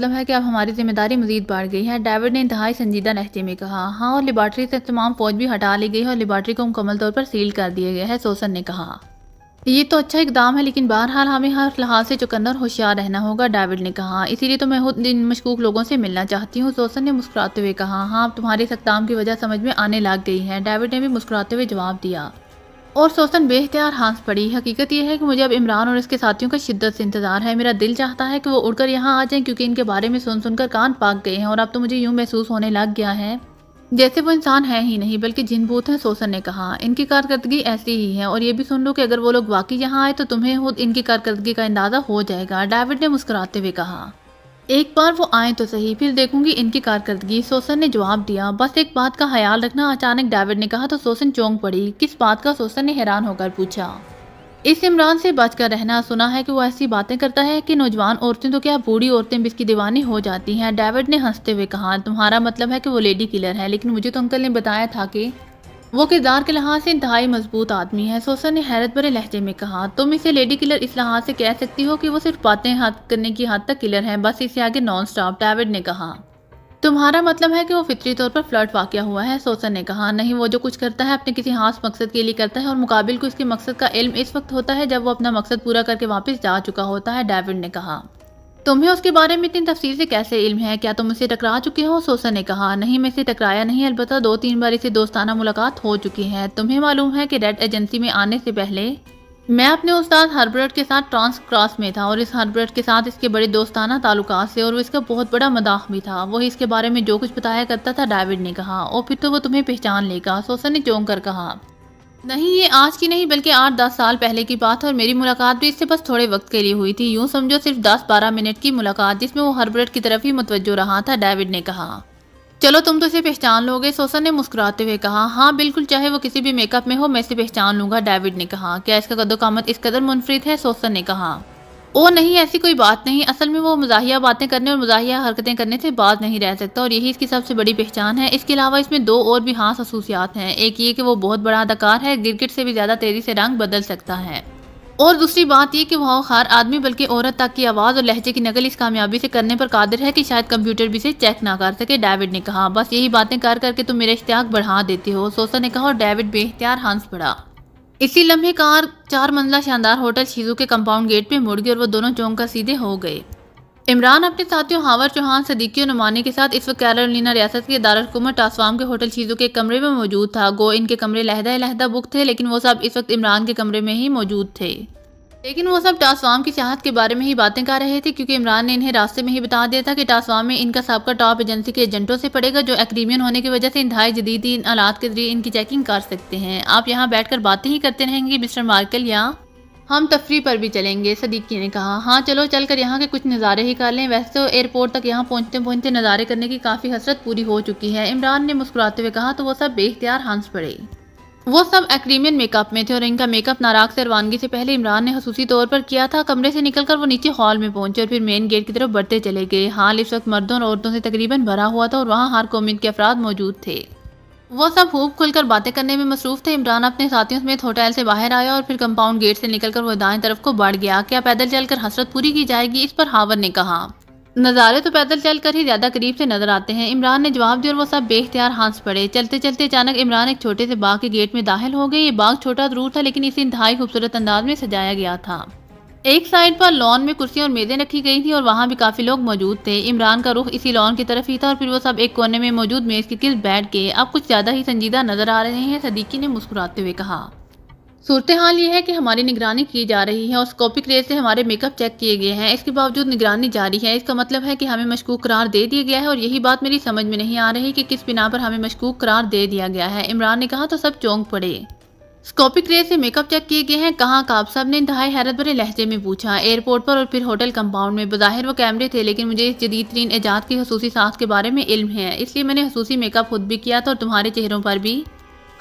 मतलब है कि अब हमारी जिम्मेदारी मजीद बढ़ गई है डेविड ने इंतहाई संजीदा लहजे में कहा हाँ और लेबार्ट्री से तमाम फौज भी हटा ली गई है और लेबार्ट्री को मुकम्मल तौर पर सील कर दिया गया है सोसन ने कहा ये तो अच्छा इकदाम है लेकिन बहरहाल हमें हर लिहाज से चुकंदर होशियार रहना होगा डेविड ने कहा इसीलिए तो मैं खुद इन मशकूक लोगों से मिलना चाहती हूँ सोसन ने मुस्कुराते हुए कहा हाँ अब तुम्हारे इस इकदाम की वजह समझ में आने लग गई है डेविड ने भी मुस्कुराते हुए जवाब दिया और सोसन बेहतियार हाँस पड़ी हकीकत यह है कि मुझे अब इमरान और इसके साथियों का शिद्दत से इंतज़ार है मेरा दिल चाहता है कि वो उड़कर यहाँ आ जाएं क्योंकि इनके बारे में सुन सुनकर कान पाक गए हैं और अब तो मुझे यूँ महसूस होने लग गया है जैसे वो इंसान है ही नहीं बल्कि जिन भूत हैं सोसन ने कहा इनकी कारकर्दगी ऐसी ही है और ये भी सुन लो कि अगर वो लोग वाकई यहाँ आए तो तुम्हें खुद इनकी कारकर्दगी का अंदाज़ा हो जाएगा डेविड ने मुस्कुराते हुए कहा एक बार वो आए तो सही फिर देखूंगी इनकी कारकर्दगी सोसन ने जवाब दिया बस एक बात का ख्याल रखना अचानक डेविड ने कहा तो सोसन चौंक पड़ी किस बात का सोसन ने हैरान होकर पूछा इस इमरान से बचकर रहना सुना है कि वो ऐसी बातें करता है कि नौजवान औरतें तो क्या बूढ़ी औरतें भी इसकी दीवानी हो जाती हैं डेविड ने हंसते हुए कहा तुम्हारा मतलब है कि वो लेडी किलर है लेकिन मुझे तो अंकल ने बताया था कि वो किरदार के लिहाज से इंतहाई मजबूत आदमी है सोसन ने हैरत भरे लहजे में कहा तुम इसे लेडी किलर इस लिहाज से कह सकती हो कि वो सिर्फ बातें हाथ करने की हद तक किलर है बस इसे आगे नॉन स्टॉप डेविड ने कहा तुम्हारा मतलब है कि वो फितरी तौर पर फ्लर्ट वाक्य हुआ है सोसन ने कहा नहीं वो जो कुछ करता है अपने किसी खास मकसद के लिए करता है और मुकाबिल को इसके मकसद का इल्म इस वक्त होता है जब वो अपना मकसद पूरा करके वापस जा चुका होता है डेविड ने कहा तुम्हें उसके बारे में इतनी तफसील से कैसे इल्म है क्या तुम उसे टकरा चुके हो सोसा ने कहा नहीं मैं इसे टकराया नहीं अलबत् दो तीन बार इसे दोस्ताना मुलाकात हो चुकी है तुम्हें मालूम है कि रेड एजेंसी में आने से पहले मैं अपने उस्ताद हर्बर्ट के साथ ट्रांस क्रॉस में था और इस हर्बर्ट के साथ इसके बड़े दोस्ताना ताल्लुक से और वो इसका बहुत बड़ा मदाख भी था वो इसके बारे में जो कुछ बताया करता था डेविड ने कहा और फिर तो वो तुम्हें पहचान लेगा सोसा ने चौंक कर कहा नहीं ये आज की नहीं बल्कि आठ दस साल पहले की बात है और मेरी मुलाकात भी इससे बस थोड़े वक्त के लिए हुई थी यूं समझो सिर्फ दस बारह मिनट की मुलाकात जिसमें वो हर्बर्ट की तरफ ही मुतवजो रहा था डेविड ने कहा चलो तुम तो इसे पहचान लोगे सोसन ने मुस्कुराते हुए कहा हाँ बिल्कुल चाहे वो किसी भी मेकअप में हो मैं इसे पहचान लूंगा डेविड ने कहा क्या इसका कदोकामत इस कदर मुनफरद है सोसन ने कहा ओ नहीं ऐसी कोई बात नहीं असल में वो मजाहिया बातें करने और मजाहिया हरकतें करने से बात नहीं रह सकता और यही इसकी सबसे बड़ी पहचान है इसके अलावा इसमें दो और भी हाँ खसूसियात हैं एक ये कि वो बहुत बड़ा अदाकार है गिरगिट से भी ज़्यादा तेज़ी से रंग बदल सकता है और दूसरी बात यह कि वह हर आदमी बल्कि औरत तक की आवाज़ और लहजे की नकल इस कामयाबी से करने पर कादिर है कि शायद कंप्यूटर भी इसे चेक ना कर सके डेविड ने कहा बस यही बातें कर करके तुम मेरा इश्तियाक बढ़ा देते हो सोसा ने कहा और डेविड बेख्तियार हंस पड़ा इसी लम्हे कार चार मंजिला शानदार होटल शीजू के कंपाउंड गेट पे मुड़ गई और वो दोनों चौंक कर सीधे हो गए इमरान अपने साथियों हावर चौहान सदीकी और नुमानी के साथ इस वक्त कैरोलिना रियासत के दारकूमत टासवाम के होटल शीजू के कमरे में मौजूद था गो इनके कमरे लहदा लहदा बुक थे लेकिन वो सब इस वक्त इमरान के कमरे में ही मौजूद थे लेकिन वो सब टासवाम की चाहत के बारे में ही बातें कर रहे थे क्योंकि इमरान ने इन्हें रास्ते में ही बता दिया था कि टासवाम में इनका सबका टॉप एजेंसी के एजेंटों से पड़ेगा जो एक्रीमियन होने की वजह से इंतहाई जदीद इन आलात के जरिए इनकी चेकिंग कर सकते हैं आप यहाँ बैठकर बातें ही करते रहेंगे मिस्टर मार्कल या हम तफरी पर भी चलेंगे सदीकी ने कहा हाँ चलो चल कर यहाँ के कुछ नज़ारे ही कर लें वैसे तो एयरपोर्ट तक यहाँ पहुँचते पहुँचते नज़ारे करने की काफ़ी हसरत पूरी हो चुकी है इमरान ने मुस्कुराते हुए कहा तो वो सब बेख्तियार हंस पड़े वो सब एक्रीमियन मेकअप में थे और इनका मेकअप नाराग से रवानगी से पहले इमरान ने खसूसी तौर पर किया था कमरे से निकलकर वो नीचे हॉल में पहुंचे और फिर मेन गेट की तरफ बढ़ते चले गए हाल इस वक्त मर्दों और औरतों से तकरीबन भरा हुआ था और वहाँ हर कौमियत के अफराद मौजूद थे वो सब हूब खुलकर बातें करने में मसरूफ थे इमरान अपने साथियों समेत होटल से बाहर आया और फिर कंपाउंड गेट से निकलकर वो दाएं तरफ को बढ़ गया क्या पैदल चलकर हसरत पूरी की जाएगी इस पर हावर ने कहा नज़ारे तो पैदल चलकर ही ज़्यादा करीब से नजर आते हैं इमरान ने जवाब दिया और वो सब बेख्तियार हाँस पड़े चलते चलते अचानक इमरान एक छोटे से बाग के गेट में दाखिल हो गए ये बाग छोटा जरूर था लेकिन इसे इंतहाई खूबसूरत अंदाज में सजाया गया था एक साइड पर लॉन में कुर्सियाँ और मेज़ें रखी गई थी और वहाँ भी काफ़ी लोग मौजूद थे इमरान का रुख इसी लॉन की तरफ ही था और फिर वो सब एक कोने में मौजूद मेज़ के किस बैठ के अब कुछ ज़्यादा ही संजीदा नजर आ रहे हैं सदीकी ने मुस्कुराते हुए कहा सूरत हाल ये है कि हमारी निगरानी की जा रही है और स्कोपिक रेट से हमारे मेकअप चेक किए गए हैं इसके बावजूद निगरानी जारी है इसका मतलब है कि हमें मशकूक करार दे दिया गया है और यही बात मेरी समझ में नहीं आ रही कि किस बिना पर हमें मशकूक करार दे दिया गया है इमरान ने कहा तो सब चौंक पड़े स्कोपिक रेट से मेकअप चेक किए गए हैं कहाँ काब साहब ने इंतहाई हैरत भरे लहजे में पूछा एयरपोर्ट पर और फिर होटल कंपाउंड में बाहिर वो कैमरे थे लेकिन मुझे इस जदीद तरीन एजाद की खसूसी सास के बारे में इल्म है इसलिए मैंने खसूसी मेकअप खुद भी किया था और तुम्हारे चेहरों पर भी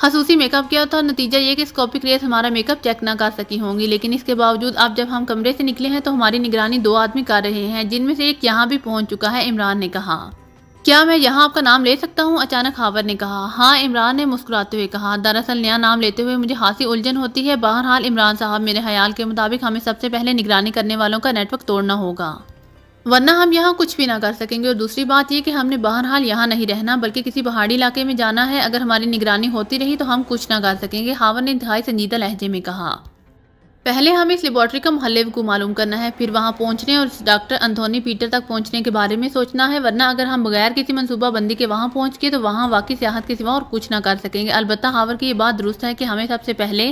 खसूसी मेकअप किया था नतीजा ये कि स्कॉपिक रेस हमारा मेकअप चेक ना कर सकी होंगी लेकिन इसके बावजूद अब जब हम कमरे से निकले हैं तो हमारी निगरानी दो आदमी कर रहे हैं जिनमें से एक यहाँ भी पहुँच चुका है इमरान ने कहा क्या मैं यहाँ आपका नाम ले सकता हूँ अचानक हावर ने कहा हाँ इमरान ने मुस्कुराते हुए कहा दरअसल नया नाम लेते हुए मुझे हाँसी उलझन होती है बहरहाल इमरान साहब मेरे ख्याल के मुताबिक हमें सबसे पहले निगरानी करने वालों का नेटवर्क तोड़ना होगा वरना हम यहाँ कुछ भी ना कर सकेंगे और दूसरी बात ये कि हमने हाल यहाँ नहीं रहना बल्कि किसी पहाड़ी इलाके में जाना है अगर हमारी निगरानी होती रही तो हम कुछ ना कर सकेंगे हावर ने इंतहाई संजीदा लहजे में कहा पहले हमें इस लेबॉर्ट्री का महल को मालूम करना है फिर वहाँ पहुँचने और डॉक्टर अंधोनी पीटर तक पहुँचने के बारे में सोचना है वरना अगर हम बगैर किसी मनसूबाबंदी के वहाँ पहुँच गए तो वहाँ वाकई सियाहत के सिवा और कुछ ना कर सकेंगे अलबत्त हावर की ये बात दुरुस्त है कि हमें सबसे पहले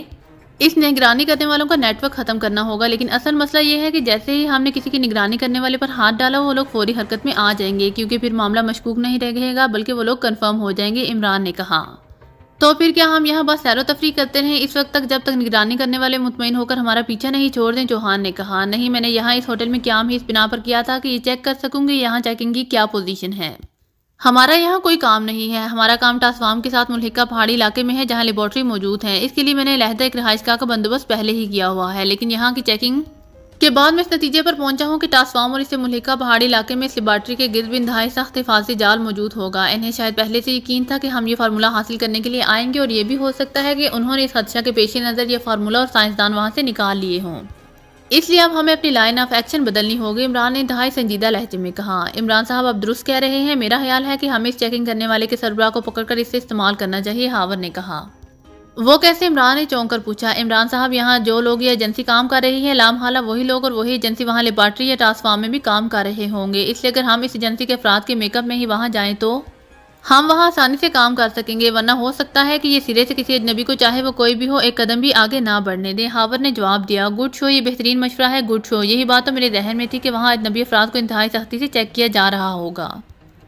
इस निगरानी करने वालों का नेटवर्क खत्म करना होगा लेकिन असल मसला यह है कि जैसे ही हमने किसी की निगरानी करने वाले पर हाथ डाला वो लोग फौरी हरकत में आ जाएंगे क्योंकि फिर मामला मशकूक नहीं रहेगा बल्कि वो लोग कन्फर्म हो जाएंगे इमरान ने कहा तो फिर क्या हम यहाँ बस सैरो तफरी करते रहे इस वक्त तक जब तक निगरानी करने वाले मुतमिन होकर हमारा पीछा नहीं छोड़ दें चौहान ने कहा नहीं मैंने यहाँ इस होटल में क्या ही इस बिना पर किया था कि ये चेक कर सकूंगी यहाँ चेकिंग की क्या पोजीशन है हमारा यहाँ कोई काम नहीं है हमारा काम टासवाम के साथ मुल्हिका पहाड़ी इलाके में है जहाँ लेबॉर्ट्री मौजूद है इसके लिए मैंने लहदा एक रहायशगाह का बंदोबस्त पहले ही किया हुआ है लेकिन यहाँ की चेकिंग के बाद मैं इस नतीजे पर पहुंचा हूं कि टासवाम और इसे मुल्का पहाड़ी इलाके में इस लेबार्ट्री के गिरद बिंदाई सख्त हिफाजी जाल मौजूद होगा इन्हें शायद पहले से यकीन था कि हम ये फार्मूला हासिल करने के लिए आएंगे और ये भी हो सकता है कि उन्होंने इस खदशा के पेश नज़र यह फार्मूला और साइंसदान वहाँ से निकाल लिए हों इसलिए अब हमें अपनी लाइन ऑफ एक्शन बदलनी होगी इमरान ने दहाई संजीदा लहजे में कहा इमरान साहब अब दुरुस्त कह रहे हैं मेरा ख्याल है कि हमें इस चेकिंग करने वाले के सरबराह को पकड़कर इसे इस्तेमाल करना चाहिए हावर ने कहा वो कैसे इमरान ने चौंक कर पूछा इमरान साहब यहाँ जो लोग ये एजेंसी काम कर रही है लामहाला वही लोग और वही एजेंसी वहाँ लेबार्ट्री या ट्रांसफार्म में भी काम कर रहे होंगे इसलिए अगर हम इस एजेंसी के अफराद के मेकअप में ही वहाँ जाएँ तो हम वहाँ आसानी से काम कर सकेंगे वरना हो सकता है कि ये सिरे से किसी अजनबी को चाहे वो कोई भी हो एक कदम भी आगे ना बढ़ने दें हावर ने जवाब दिया गुड शो ये बेहतरीन मशवरा है गुड शो यही बात तो मेरे जहन में थी कि वहाँ अजनबी अफराद को इंतहाई सख्ती से चेक किया जा रहा होगा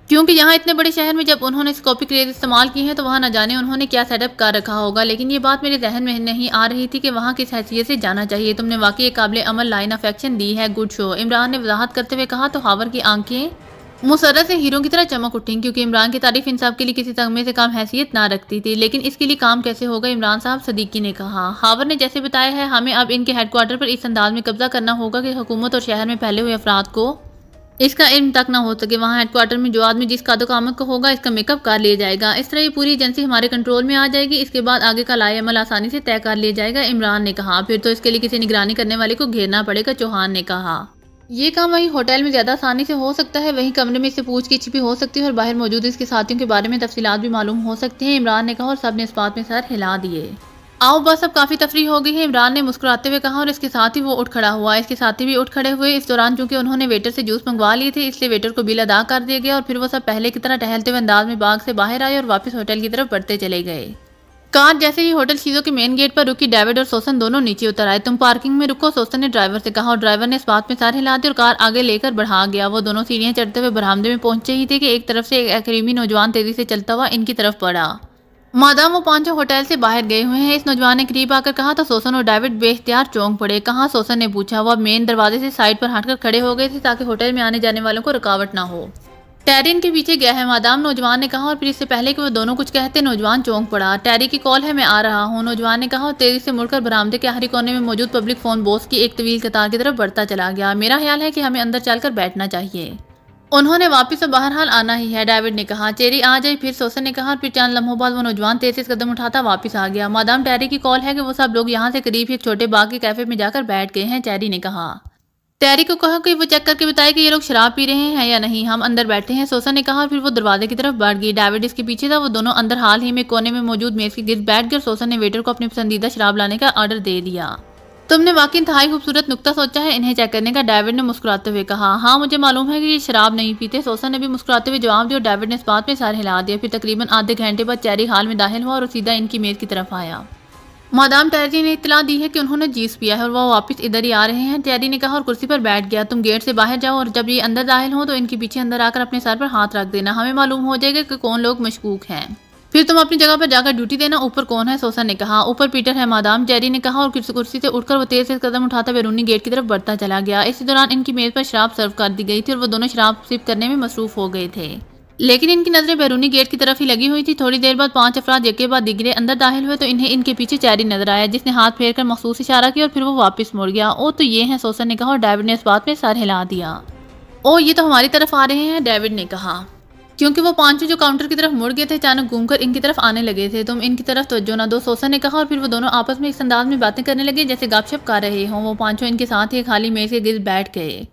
क्योंकि यहाँ इतने बड़े शहर में जब उन्होंने स्कोपिक रेज इस्तेमाल की है तो वहाँ न जाने उन्होंने क्या सेटअप कर रखा होगा लेकिन ये बात मेरे जहन में नहीं आ रही थी कि वहाँ किस हैसियत से जाना चाहिए तुमने वाकई एक काबिल अमल लाइन ऑफ एक्शन दी है गुड शो इमरान ने वजाहत करते हुए कहा तो हावर की आंखें मुसरत से हीरो की तरह चमक उठी क्योंकि इमरान की तारीफ इन साहब के लिए किसी तगमे से काम हैसियत ना रखती थी लेकिन इसके लिए काम कैसे होगा इमरान साहब सदीकी ने कहा हावर ने जैसे बताया है हमें अब इनके हेडक्वार्टर पर इस अंदाज में कब्जा करना होगा कि हुकूमत और शहर में फैले हुए अफराद को इसका इल्म तक ना हो सके वहाँ हेडक्वार्टर में जो आदमी जिस कादो तो कामत का होगा इसका मेकअप कर लिया जाएगा इस तरह ये पूरी एजेंसी हमारे कंट्रोल में आ जाएगी इसके बाद आगे का लाए अमल आसानी से तय कर लिया जाएगा इमरान ने कहा फिर तो इसके लिए किसी निगरानी करने वाले को घेरना पड़ेगा चौहान ने कहा ये काम वहीं होटल में ज़्यादा आसानी से हो सकता है वहीं कमरे में इससे पूछ की भी हो सकती है और बाहर मौजूद इसके साथियों के बारे में तफसीत भी मालूम हो सकती हैं इमरान ने कहा और सब ने इस बात में सर हिला दिए आओ बस अब काफ़ी तफरी हो गई है इमरान ने मुस्कुराते हुए कहा और इसके साथ ही वो उठ खड़ा हुआ इसके साथी भी उठ खड़े हुए इस दौरान चूंकि उन्होंने वेटर से जूस मंगवा लिए थे इसलिए वेटर को बिल अदा कर दिया गया और फिर वो सब पहले की तरह टहलते हुए अंदाज में बाग से बाहर आए और वापस होटल की तरफ बढ़ते चले गए कार जैसे ही होटल शीजो के मेन गेट पर रुकी डेविड और सोसन दोनों नीचे उतर आए तुम पार्किंग में रुको सोसन ने ड्राइवर से कहा और ड्राइवर ने इस बात में सारे हिला और कार आगे लेकर बढ़ा गया वो दोनों सीढ़ियां चढ़ते हुए बरामदे में पहुंचे ही थे कि एक तरफ से एक अक्रीमी नौजवान तेजी से चलता हुआ इनकी तरफ पड़ा मादाम वो पांचों होटल से बाहर गए हुए हैं इस नौजवान ने करीब आकर कहा तो सोसन और डेविड बेख्तियार चौंक पड़े कहा सोसन ने पूछा वह मेन दरवाजे से साइड पर हटकर खड़े हो गए थे ताकि होटल में आने जाने वालों को रुकावट ना हो टैरिन के पीछे गया है मादाम नौजवान ने कहा और फिर इससे पहले कि वो दोनों कुछ कहते नौजवान चौंक पड़ा टैरी की कॉल है मैं आ रहा हूँ नौजवान ने कहा और तेजी से मुड़कर बरामदे के हरी कोने में मौजूद पब्लिक फ़ोन बॉस की एक तवील कतार की तरफ बढ़ता चला गया मेरा ख्याल है कि हमें अंदर चलकर बैठना चाहिए उन्होंने वापस बाहर बहरहाल आना ही है डेविड ने कहा चेरी आ जाए फिर सोसन ने कहा फिर चंद लम्हों बाद वो नौजवान तेजी से कदम उठाता वापस आ गया मादाम टैरी की कॉल है कि वो सब लोग यहाँ से करीब एक छोटे बाग के कैफे में जाकर बैठ गए हैं चेरी ने कहा टैरी को कहा कि वो चेक करके बताए कि ये लोग शराब पी रहे हैं या नहीं हम अंदर बैठे हैं सोसा ने कहा फिर वो दरवाजे की तरफ बढ़ गई डेविड इसके पीछे था वो दोनों अंदर हाल ही में कोने में मौजूद मेज के गिर बैठ गए सोसा ने वेटर को अपनी पसंदीदा शराब लाने का ऑर्डर दे दिया तुमने वाकई इतहाई खूबसूरत नुकता सोचा है इन्हें चेक करने का डेविड ने मुस्कुराते हुए कहा हाँ मुझे मालूम है कि ये शराब नहीं पीते सोसा ने भी मुस्कुराते हुए जवाब दिया डेविड ने इस बात में सार हिला दिया फिर तकरीबन आधे घंटे बाद चैरी हाल में दाखिल हुआ और सीधा इनकी मेज की तरफ आया मादाम टैरी ने इतला दी है कि उन्होंने जीस पिया है और वह वापस इधर ही आ रहे हैं टैरी ने कहा और कुर्सी पर बैठ गया तुम गेट से बाहर जाओ और जब ये अंदर दाखिल हो तो इनके पीछे अंदर आकर अपने सर पर हाथ रख देना हमें मालूम हो जाएगा कि कौन लोग मशकूक हैं फिर तुम अपनी जगह पर जाकर ड्यूटी देना ऊपर कौन है सोसा ने कहा ऊपर पीटर है मादाम जैरी ने कहा और कुर्सी से उठकर वो तेज से कदम उठाता बैरूनी गेट की तरफ बढ़ता चला गया इसी दौरान इनकी मेज़ पर शराब सर्व कर दी गई थी और वो दोनों शराब सिप करने में मसरूफ हो गए थे लेकिन इनकी नज़रें बैरूनी गेट की तरफ ही लगी हुई थी थोड़ी देर बाद पांच अफराद एक के बाद दिगरे अंदर दाखिल हुए तो इन्हें इनके पीछे चैरी नजर आया जिसने हाथ फेर कर मखसूस इशारा किया और फिर वो वापस मुड़ गया ओ तो ये है सोसन ने कहा और डेविड ने इस बात में सर हिला दिया ओ ये तो हमारी तरफ आ रहे हैं डेविड ने कहा क्योंकि वो पांचों जो काउंटर की तरफ मुड़ गए थे अचानक घूमकर इनकी तरफ आने लगे थे तुम तो इनकी तरफ तवज्जो तो ना दो सोसा ने कहा और फिर वो दोनों आपस में इस अंदाज में बातें करने लगे जैसे गपशप कर रहे हों वो पांचों इनके साथ ही खाली मेज के गिर बैठ गए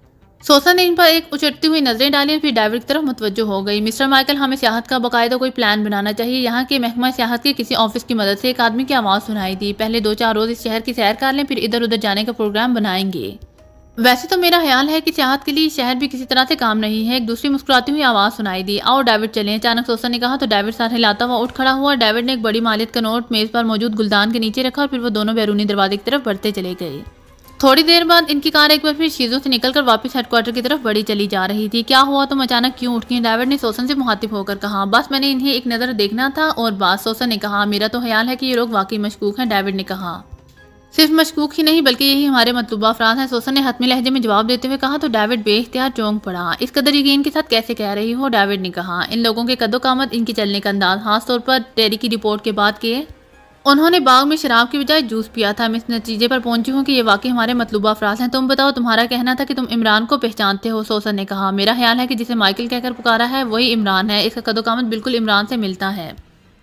सोसा ने इन पर एक उचटती हुई नजरें डाली और फिर डाइवर की तरफ मुतवजो हो गई मिस्टर माइकल हमें सियाहत का बकायदा कोई प्लान बनाना चाहिए यहाँ के महकमा सियाहत के किसी ऑफिस की मदद से एक आदमी की आवाज़ सुनाई दी पहले दो चार रोज़ इस शहर की सैर कर लें फिर इधर उधर जाने का प्रोग्राम बनाएंगे वैसे तो मेरा ख्याल है कि सियाहत के लिए शहर भी किसी तरह से काम नहीं है एक दूसरी मुस्कुराती हुई आवाज़ सुनाई दी और डाइविड चले अचानक सोसा ने कहा तो डाइविड साथ हिलाता हुआ उठ खड़ा हुआ डाइविड ने एक बड़ी मालियत का नोट मेज़ पर मौजूद गुलदान के नीचे रखा और फिर वो दोनों बैरूनी दरवाजे की तरफ बढ़ते चले गए थोड़ी देर बाद इनकी कार एक बार फिर चीजों से निकलकर वापस हेडक्वार्टर की तरफ बड़ी चली जा रही थी क्या हुआ तो अचानक क्यों उठ गई ड्राइवर ने सोसन से मुहातिब होकर कहा बस मैंने इन्हें एक नज़र देखना था और बात सोसन ने कहा मेरा तो ख्याल है कि ये लोग वाकई मशकूक हैं ड्राइवर ने कहा सिर्फ मशकूक ही नहीं बल्कि यही हमारे मतलूबा अफराज हैं सोसन ने हतमी लहजे में जवाब देते हुए कहा तो डेविड बेख्तियार चौंक पड़ा इस कदर यकीन के साथ कैसे कह रही हो डेविड ने कहा इन लोगों के कदोकामत इनके चलने का अंदाज खासतौर पर टेरी की रिपोर्ट के बाद के उन्होंने बाग में शराब की बजाय जूस पिया था मैं इस नतीजे पर पहुंची हूँ कि ये वाकई हमारे मतलूबा अफराज हैं तुम बताओ तुम्हारा कहना था कि तुम इमरान को पहचानते हो सोसन ने कहा मेरा ख्याल है कि जिसे माइकिल कहकर पुकारा है वही इमरान है इसका कामत बिल्कुल इमरान से मिलता है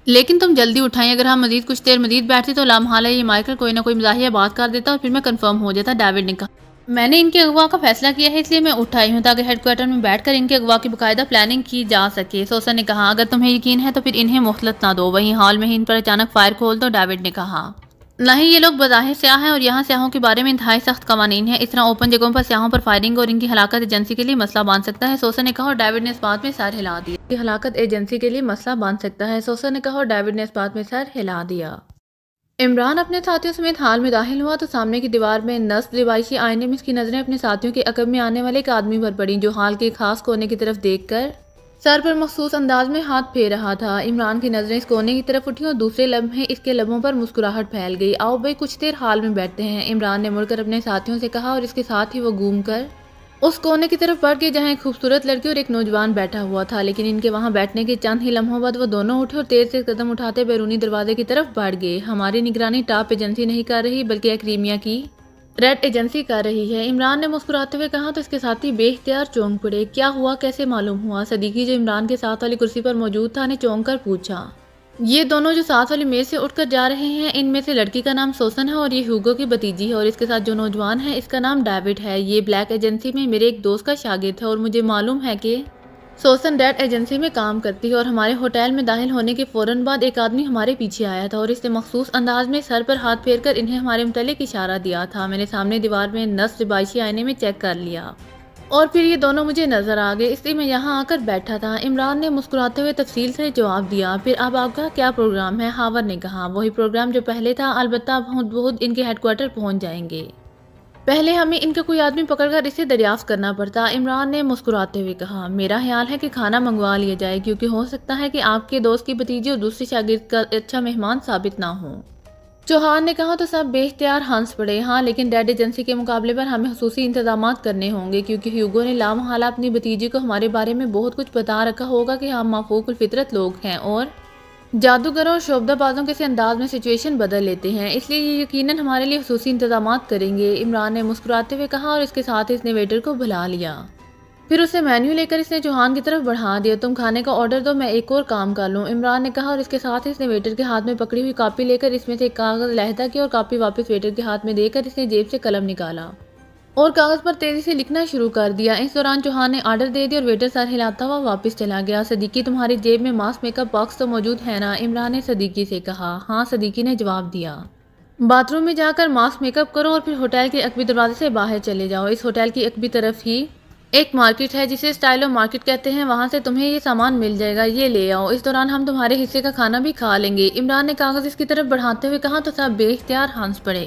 लेकिन तुम जल्दी उठाएं अगर हम मजीद कुछ देर मजीद बैठते तो लामहाल ये माइकल कोई ना कोई मजाही बात कर देता और फिर मैं कंफर्म हो जाता डेविड ने कहा मैंने इनके अगवा का फैसला किया है इसलिए मैं उठाई हूँ ताकि हेडक्वार्टर में बैठकर इनके अगवा की बकायदा प्लानिंग की जा सके सोसा ने कहा अगर तुम्हें यकीन है तो फिर इन्हें मोहलत ना दो वहीं हॉल में ही इन पर अचानक फायर खोल दो तो डेविड ने कहा नहीं ही ये लोग बज़ाहिर स्याह हैं और यहाँ स्याहों के बारे में इंतहाई सख्त कवानीन है इस तरह ओपन जगहों पर स्याहों पर फायरिंग और इनकी हलाकत एजेंसी के लिए मसला बांध सकता है सोसा ने कहा और डेविड ने इस बात में सर हिला दिया हलाकत एजेंसी के लिए मसला बांध सकता है सोसा ने कहा और डेविड ने इस बात में सर हिला दिया इमरान अपने साथियों समेत हाल में दाखिल हुआ तो सामने की दीवार में नस्त रिवायशी आईने में इसकी नज़रें अपने साथियों के अकब में आने वाले एक आदमी पर पड़ी जो हाल के खास कोने की तरफ देखकर सर पर मखसूस अंदाज में हाथ फेर रहा था इमरान की नज़रें इस कोने की तरफ उठी और दूसरे लम्हे इसके लम्हों पर मुस्कुराहट फैल गई आओ भाई कुछ देर हाल में बैठते हैं इमरान ने मुड़कर अपने साथियों से कहा और इसके साथ ही वो घूम कर उस कोने की तरफ बढ़ गए जहाँ एक खूबसूरत लड़की और एक नौजवान बैठा हुआ था लेकिन इनके वहाँ बैठने के चंद ही लम्हों बाद वो दोनों उठे और तेज से कदम उठाते बैरूनी दरवाजे की तरफ बढ़ गए हमारी निगरानी टॉप एजेंसी नहीं कर रही बल्कि एक रीमिया की रेड एजेंसी कर रही है इमरान ने मुस्कुराते हुए कहा तो इसके साथ ही बेख्तियार चौंक पड़े क्या हुआ कैसे मालूम हुआ सदीकी जो इमरान के साथ वाली कुर्सी पर मौजूद था ने चौंक कर पूछा ये दोनों जो साथ वाली मेज से उठकर जा रहे हैं इनमें से लड़की का नाम सोसन है और ये ह्यूगो की भतीजी है और इसके साथ जो नौजवान है इसका नाम डेविड है ये ब्लैक एजेंसी में मेरे एक दोस्त का शागिद है और मुझे मालूम है कि सोसन डेट एजेंसी में काम करती है और हमारे होटल में दाखिल होने के फ़ौरन बाद एक आदमी हमारे पीछे आया था और इसने मखसूस अंदाज में सर पर हाथ फेर कर इन्हें हमारे मुतल इशारा दिया था मैंने सामने दीवार में नस्ल रिबाइशी आईने में चेक कर लिया और फिर ये दोनों मुझे नज़र आ गए इसलिए मैं यहाँ आकर बैठा था इमरान ने मुस्कुराते हुए तफसील से जवाब दिया फिर अब आपका क्या प्रोग्राम है हावर ने कहा वही प्रोग्राम जो पहले था अलबत् बहुत बहुत इनके हेडकोार्टर पहुँच जाएंगे पहले हमें इनका कोई आदमी पकड़कर इसे दरियाफ्त करना पड़ता इमरान ने मुस्कुराते हुए कहा मेरा ख्याल है कि खाना मंगवा लिया जाए क्योंकि हो सकता है कि आपके दोस्त की भतीजी और दूसरी शागिर्द का अच्छा मेहमान साबित ना हो चौहान ने कहा तो सब बेख्तियार हंस पड़े हाँ लेकिन डेड एजेंसी के मुकाबले पर हमें खसूस इंतजाम करने होंगे क्योंकि ह्यूगो ने लामहाला अपनी भतीजी को हमारे बारे में बहुत कुछ बता रखा होगा कि हम माफूक फितरत लोग हैं और जादूगरों और शोबदाबाजों के से अंदाज में सिचुएशन बदल लेते हैं इसलिए ये यकीनन हमारे लिए खसूसी इंतजाम करेंगे इमरान ने मुस्कुराते हुए कहा और इसके साथ इसने वेटर को भुला लिया फिर उसे मेन्यू लेकर इसने जोहान की तरफ बढ़ा दिया तुम खाने का ऑर्डर दो मैं एक और काम कर लूँ इमरान ने कहा और इसके साथ ही इसने वेटर के हाथ में पकड़ी हुई कापी लेकर इसमें से कागज़ लहदा किया और कापी वापस वेटर के हाथ में देकर इसने जेब से कलम निकाला और कागज़ पर तेज़ी से लिखना शुरू कर दिया इस दौरान चौहान ने आर्डर दे दिया और वेटर सर हिलाता हुआ वापस चला गया सदीकी तुम्हारी जेब में मास्क मेकअप बॉक्स तो मौजूद है ना इमरान ने सदीकी से कहा हाँ सदीकी ने जवाब दिया बाथरूम में जाकर मास्क मेकअप करो और फिर होटल के अकबी दरवाजे से बाहर चले जाओ इस होटल की अकबी तरफ ही एक मार्केट है जिसे स्टाइलो मार्केट कहते हैं वहाँ से तुम्हें ये सामान मिल जाएगा ये ले आओ इस दौरान हम तुम्हारे हिस्से का खाना भी खा लेंगे इमरान ने कागज इसकी तरफ बढ़ाते हुए कहा तो सब बेख्तियार हंस पड़े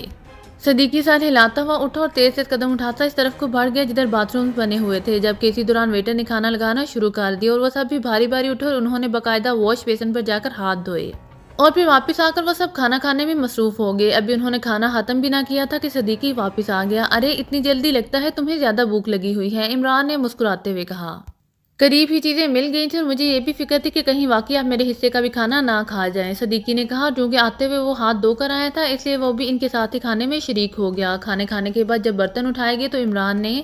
सदीकी साथ हिलाता हुआ उठा और तेज से कदम उठाता इस तरफ को भर गया जिधर बाथरूम बने हुए थे जबकि इसी दौरान वेटर ने खाना लगाना शुरू कर दिया और वह सब भी भारी भारी उठे और उन्होंने बाकायदा वॉश बेसन पर जाकर हाथ धोए और फिर वापस आकर वह सब खाना खाने में मसरूफ़ हो गए अभी उन्होंने खाना ख़त्म भी ना किया था कि सदीकी वापस आ गया अरे इतनी जल्दी लगता है तुम्हें ज़्यादा भूख लगी हुई है इमरान ने मुस्कुराते हुए कहा करीब ही चीज़ें मिल गई थी और मुझे ये भी फिक्र थी कि कहीं वाकई आप मेरे हिस्से का भी खाना ना खा जाए सदीकी ने कहा कि आते हुए वो हाथ धोकर आया था इसलिए वो भी इनके साथ ही खाने में शरीक हो गया खाने खाने के बाद जब बर्तन उठाए गए तो इमरान ने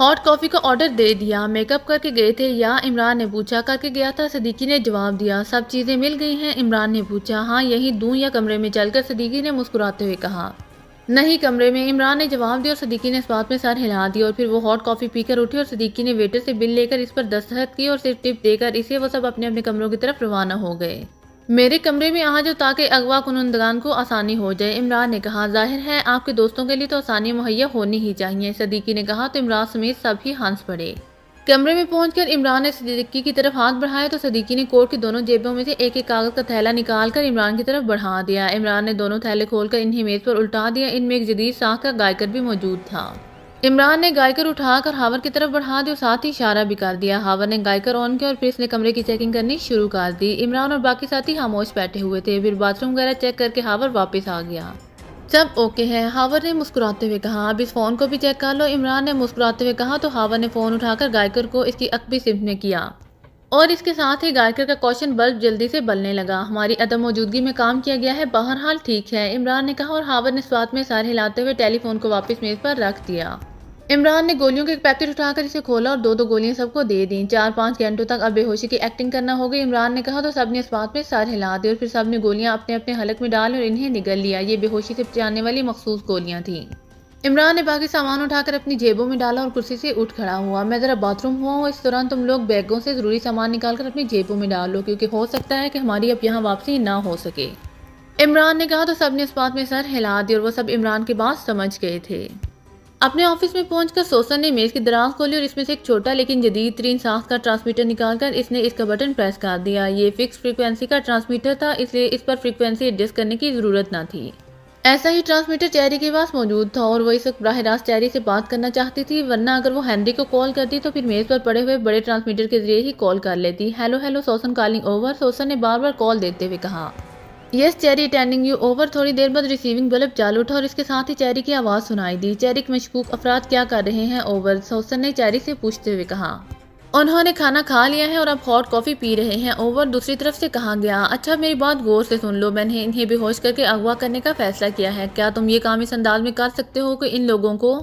हॉट कॉफ़ी का ऑर्डर दे दिया मेकअप करके गए थे या इमरान ने पूछा करके गया था सदीकी ने जवाब दिया सब चीज़ें मिल गई हैं इमरान ने पूछा हाँ यही दूँ या कमरे में चलकर सदीकी ने मुस्कुराते हुए कहा नहीं कमरे में इमरान ने जवाब दिया और सदीकी ने इस बात में सर हिला दिया और फिर वो हॉट कॉफ़ी पीकर उठी और सदीकी ने वेटर से बिल लेकर इस पर दस्तखत की और सिर्फ टिप देकर इसे वो सब अपने अपने कमरों की तरफ रवाना हो गए मेरे कमरे में आ जाओ ताकि अगवा कनंदगान को आसानी हो जाए इमरान ने कहा जाहिर है आपके दोस्तों के लिए तो आसानी मुहैया होनी ही चाहिए सदीकी ने कहा तो इमरान समेत सभी हंस पड़े कमरे में पहुंचकर इमरान ने सदीकी की तरफ हाथ बढ़ाया तो सदीकी ने कोर्ट की दोनों जेबों में से एक एक कागज का थैला निकाल कर इमरान की तरफ बढ़ा दिया इमरान ने दोनों थैले खोलकर इन्हें मेज पर उल्टा दिया इनमें एक जदीद साख का गायकर भी मौजूद था इमरान ने गायकर उठाकर हावर की तरफ बढ़ा दी और साथ ही इशारा भी कर दिया हावर ने गायकर ऑन किया और फिर इसने कमरे की चेकिंग करनी शुरू कर दी इमरान और बाकी साथी खामोश बैठे हुए थे फिर बाथरूम वगैरह चेक करके हावर वापस आ गया सब ओके है हावर ने मुस्कुराते हुए कहा अब इस फ़ोन को भी चेक कर लो इमरान ने मुस्कुराते हुए कहा तो हावर ने फ़ोन उठाकर गायकर को इसकी अकबी सिम में किया और इसके साथ ही गायकर का क्वेश्चन बल्ब जल्दी से बलने लगा हमारी अदम मौजूदगी में काम किया गया है बहरहाल ठीक है इमरान ने कहा और हावर ने स्वाद में सार हिलाते हुए टेलीफोन को वापस मेज़ पर रख दिया इमरान ने गोलियों के एक पैकेट उठाकर इसे खोला और दो दो गोलियां सबको दे दी चार पांच घंटों तक अब बेहोशी की एक्टिंग करना हो गई इमरान ने कहा तो सब ने इस बात में सर हिला दिए और फिर सब ने गोलियां अपने अपने हलक में डाल और इन्हें निगल लिया ये बेहोशी से जाने वाली मखसूस गोलियां थी इमरान ने बाकी सामान उठाकर अपनी जेबों में डाला और कुर्सी से उठ खड़ा हुआ मैं ज़रा बाथरूम हुआ हूँ इस दौरान तुम लोग बैगों से ज़रूरी सामान निकालकर अपनी जेबों में डाल लो क्योंकि हो सकता है कि हमारी अब यहाँ वापसी ना हो सके इमरान ने कहा तो सब ने इस बात में सर हिला दिया और वो सब इमरान की बात समझ गए थे अपने ऑफिस में पहुंचकर सोसन ने मेज की दराज खोली और इसमें से एक छोटा लेकिन जदीद तरीन सांस का ट्रांसमीटर निकालकर इसने इसका बटन प्रेस कर दिया ये फिक्स फ्रीक्वेंसी का ट्रांसमीटर था इसलिए इस पर फ्रीक्वेंसी एडजस्ट करने की ज़रूरत ना थी ऐसा ही ट्रांसमीटर चेरी के पास मौजूद था और वो इस वक्त राह रास्त चेरी से बात करना चाहती थी वरना अगर वो हैंनरी को कॉल करती तो फिर मेज़ पर पड़े हुए बड़े ट्रांसमीटर के जरिए ही कॉल कर लेती hello hello Susan calling over Susan ने बार बार कॉल देते हुए कहा yes Cherry attending you over थोड़ी देर बाद रिसीविंग बल्ब चालू उठा और इसके साथ ही चेरी की आवाज़ सुनाई दी चेरी के मशकूक अफराद क्या कर रहे हैं ओवर सोसन ने चेरी से पूछते हुए कहा उन्होंने खाना खा लिया है और अब हॉट कॉफ़ी पी रहे हैं ओवर दूसरी तरफ से कहा गया अच्छा मेरी बात गौर से सुन लो मैंने इन्हें बेहोश करके अगवा करने का फैसला किया है क्या तुम ये काम इस अंदाज में कर सकते हो कि इन लोगों को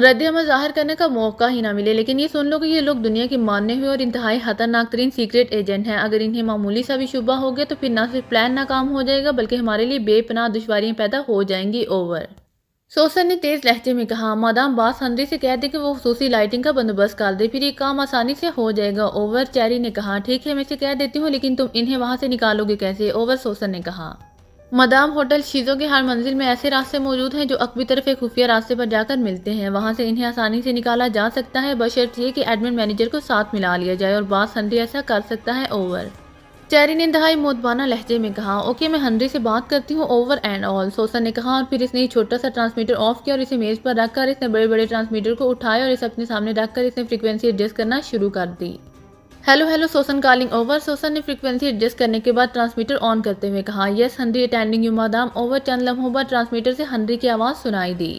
रद्द अमल जाहिर करने का मौका ही ना मिले लेकिन ये सुन लो कि ये लोग दुनिया के मानने हुए और इंतहाई खतरनाक तरीन सीक्रेट एजेंट हैं अगर इन्हें मामूली सा भी शुबा हो गया तो फिर ना सिर्फ प्लान नाकाम हो जाएगा बल्कि हमारे लिए बेपनाह दुशारियाँ पैदा हो जाएंगी ओवर सोसन ने तेज लहजे में कहा मादाम बास हनरी से कह दे कि वो खूसी लाइटिंग का बंदोबस्त कर दे फिर ये काम आसानी से हो जाएगा ओवर चैरी ने कहा ठीक है मैं इसे कह देती हूँ लेकिन तुम इन्हें वहाँ से निकालोगे कैसे ओवर सोसन ने कहा मदाम होटल शीज़ों के हर मंजिल में ऐसे रास्ते मौजूद हैं जो अकबी तरफ एक खुफिया रास्ते पर जाकर मिलते हैं वहां से इन्हें आसानी से निकाला जा सकता है बशर्त ये कि एडमिन मैनेजर को साथ मिला लिया जाए और बास हंड्री ऐसा कर सकता है ओवर चैरी ने दहाई मोतबाना लहजे में कहा ओके मैं हनरी से बात करती हूँ ओवर एंड ऑल सोसन ने कहा और फिर इसने एक छोटा सा ट्रांसमीटर ऑफ किया और इसे मेज़ पर रखकर इसने बड़े बड़े ट्रांसमीटर को उठाया और इसे अपने सामने रखकर इसने फ्रिक्वेंसी एडजस्ट करना शुरू कर दी hello hello Susan calling over Susan ने फ्रीक्वेंसी एडजस्ट करने के बाद ट्रांसमीटर ऑन करते हुए कहा yes Henry attending you madam over चंद लम्हों बाद ट्रांसमीटर से हनरी की आवाज़ सुनाई दी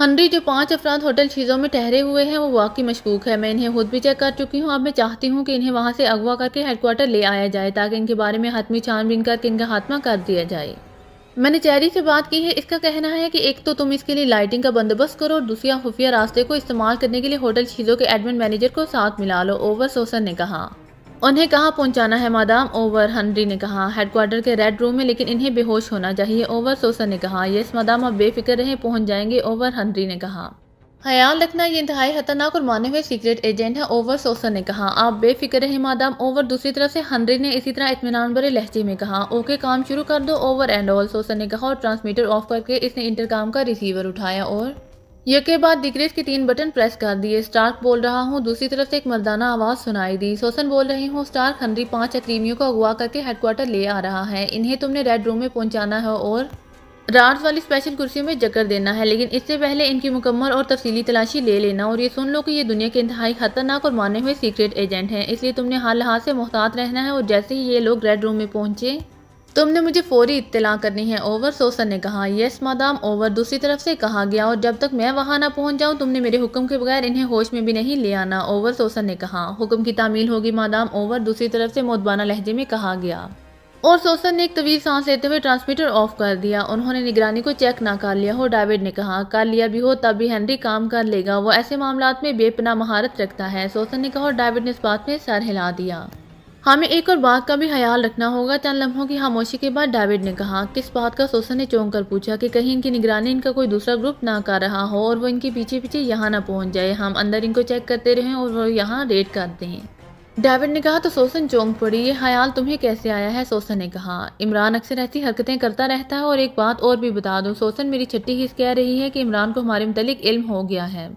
हनरी जो पांच अफराद होटल चीज़ों में ठहरे हुए हैं वो वाकई मशकूक है मैं इन्हें खुद भी चेक कर चुकी हूँ अब मैं चाहती हूँ कि इन्हें वहाँ से अगवा करके हेडक्वार्टर ले आया जाए ताकि इनके बारे में हतमी छानबीन करके इनका खात्मा कर दिया जाए मैंने चैरी से बात की है इसका कहना है कि एक तो तुम इसके लिए लाइटिंग का बंदोबस्त करो और दूसरा खुफिया रास्ते को इस्तेमाल करने के लिए होटल चीजों के एडमिन मैनेजर को साथ मिला लो ओवर सोसन ने कहा उन्हें कहाँ पहुँचाना है मादाम ओवर हनरी ने कहा हेडक्वार्टर के रेड रूम में लेकिन इन्हें बेहोश होना चाहिए ओवर सोसन ने कहा यस मादाम आप बेफिक्र रहें पहुँच जाएंगे ओवर हनरी ने कहा ख्याल रखना ये इंतहा खतरनाक और माने हुए सीक्रेट एजेंट है ओवर सोसर ने कहा आप बेफिक्र रहे मादाम ओवर दूसरी तरफ से हनरी ने इसी तरह इतमान भरे लहजे में कहा ओके काम शुरू कर दो ओवर एंड ऑल सोसर ने कहा और ट्रांसमीटर ऑफ करके इसने इंटरकाम का रिसीवर उठाया और यह के बाद दिग्रेज के तीन बटन प्रेस कर दिए स्टार्क बोल रहा हूँ दूसरी तरफ से एक मर्दाना आवाज़ सुनाई दी सोसन बोल रही हूँ स्टार्क हनरी पांच अक्रीमियों को अगवा करके हेडक्वार्टर ले आ रहा है इन्हें तुमने रेड रूम में पहुँचाना है और रार्स वाली स्पेशल कुर्सियों में जकर देना है लेकिन इससे पहले इनकी मुकम्मल और तफसीली तलाशी ले लेना और ये सुन लो कि ये दुनिया के इंतहाई खतरनाक और माने हुए सीक्रेट एजेंट हैं इसलिए तुमने हाल लिहाज से मोहतात रहना है और जैसे ही ये लोग रेड रूम में पहुंचे तुमने मुझे फ़ौरी इत्तला करनी है ओवर सोसर ने कहा यस मादाम ओवर दूसरी तरफ से कहा गया और जब तक मैं वहाँ ना पहुंच जाऊँ तुमने मेरे हुक्म के बगैर इन्हें होश में भी नहीं ले आना ओवर सोसर ने कहा हुक्म की तामील होगी मादाम ओवर दूसरी तरफ से मोतबाना लहजे में कहा गया और सोसन ने एक तवील सांस लेते हुए ट्रांसमीटर ऑफ कर दिया उन्होंने निगरानी को चेक ना कर लिया हो डेविड ने कहा कर लिया भी हो तब भी हेनरी काम कर लेगा वो ऐसे मामला में बेपना महारत रखता है सोसन ने कहा और डेविड ने इस बात में सर हिला दिया हमें एक और बात का भी ख्याल रखना होगा चंद लम्हों की खामोशी के बाद डेविड ने कहा किस बात का सोसन ने चौंक कर पूछा कि कहीं इनकी निगरानी इनका कोई दूसरा ग्रुप ना कर रहा हो और वो इनके पीछे पीछे यहाँ ना पहुँच जाए हम अंदर इनको चेक करते रहें और वो यहाँ रेड करते हैं डेविड ने कहा तो सोसन चौंक पड़ी ये ख्याल तुम्हें कैसे आया है सोसन ने कहा इमरान अक्सर ऐसी हरकतें करता रहता है और एक बात और भी बता दूं सोसन मेरी छट्टी ही कह रही है कि इमरान को हमारे मुतलिक इल्म हो गया है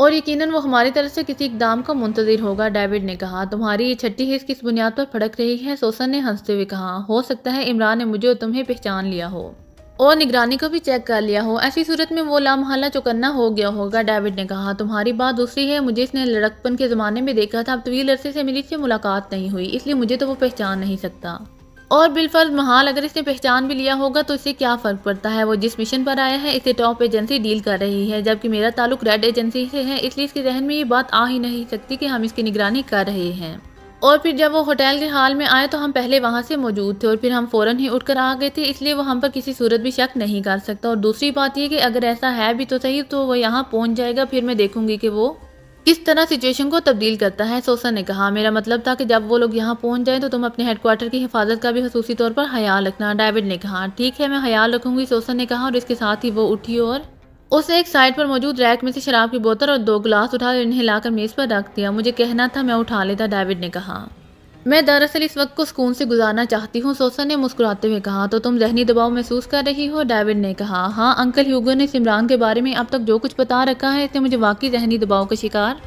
और यकीनन वो हमारी तरफ से किसी इकदाम का मुंतजर होगा डेविड ने कहा तुम्हारी ये छठी हिस्स किस बुनियाद पर फड़क रही है सोसन ने हंसते हुए कहा हो सकता है इमरान ने मुझे और तुम्हें पहचान लिया हो और निगरानी को भी चेक कर लिया हो ऐसी सूरत में वो लामहला चौकन्ना हो गया होगा डेविड ने कहा तुम्हारी बात दूसरी है मुझे इसने लड़कपन के ज़माने में देखा था अब तवील तो अरसे से मेरी इससे मुलाकात नहीं हुई इसलिए मुझे तो वो पहचान नहीं सकता और बिलफर्ज महाल अगर इसने पहचान भी लिया होगा तो इससे क्या फ़र्क पड़ता है वो जिस मिशन पर आया है इसे टॉप एजेंसी डील कर रही है जबकि मेरा ताल्लुक रेड एजेंसी से है इसलिए इसके जहन में ये बात आ ही नहीं सकती कि हम इसकी निगरानी कर रहे हैं और फिर जब वो होटल के हाल में आए तो हम पहले वहाँ से मौजूद थे और फिर हम फ़ौरन ही उठकर आ गए थे इसलिए वो हम पर किसी सूरत भी शक नहीं कर सकता और दूसरी बात यह कि अगर ऐसा है भी तो सही तो वो यहाँ पहुँच जाएगा फिर मैं देखूँगी कि वो किस तरह सिचुएशन को तब्दील करता है सोसा ने कहा मेरा मतलब था कि जब वो लोग यहाँ पहुँच जाएँ तो तुम अपने क्वार्टर की हिफाजत का भी खसूसी तौर पर ख्याल रखना डेविड ने कहा ठीक है मैं ख्याल रखूंगी सोसा ने कहा और इसके साथ ही वो उठी और उसने एक साइड पर मौजूद रैक में से शराब की बोतल और दो गिलास उठा और इन्हें लाकर मेज़ पर रख दिया मुझे कहना था मैं उठा लेता डेविड ने कहा मैं दरअसल इस वक्त को सुकून से गुजारना चाहती हूँ सोसा ने मुस्कुराते हुए कहा तो तुम जहनी दबाव महसूस कर रही हो डेविड ने कहा हाँ अंकल ह्यूगो ने इमरान के बारे में अब तक जो कुछ बता रखा है इसने मुझे वाकई जहनी दबाव का शिकार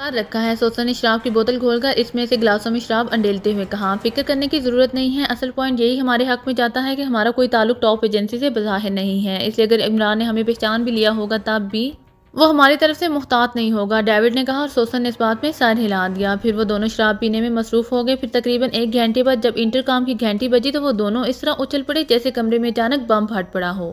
कर रखा है सोसा ने शराब की बोतल खोलकर इसमें से गिलासों में शराब अंडेलते हुए कहा फिक्र करने की ज़रूरत नहीं है असल पॉइंट यही हमारे हक में जाता है कि हमारा कोई ताल्लुक टॉप एजेंसी से बज़ाहिर नहीं है इसलिए अगर इमरान ने हमें पहचान भी लिया होगा तब भी वो हमारी तरफ से मुहतात नहीं होगा डेविड ने कहा और सोसन ने इस बात में सर हिला दिया फिर वो दोनों शराब पीने में मसरूफ हो गए फिर तकरीबन एक घंटे बाद जब इंटरकॉम की घंटी बजी तो वो दोनों इस तरह उछल पड़े जैसे कमरे में अचानक बम फट पड़ा हो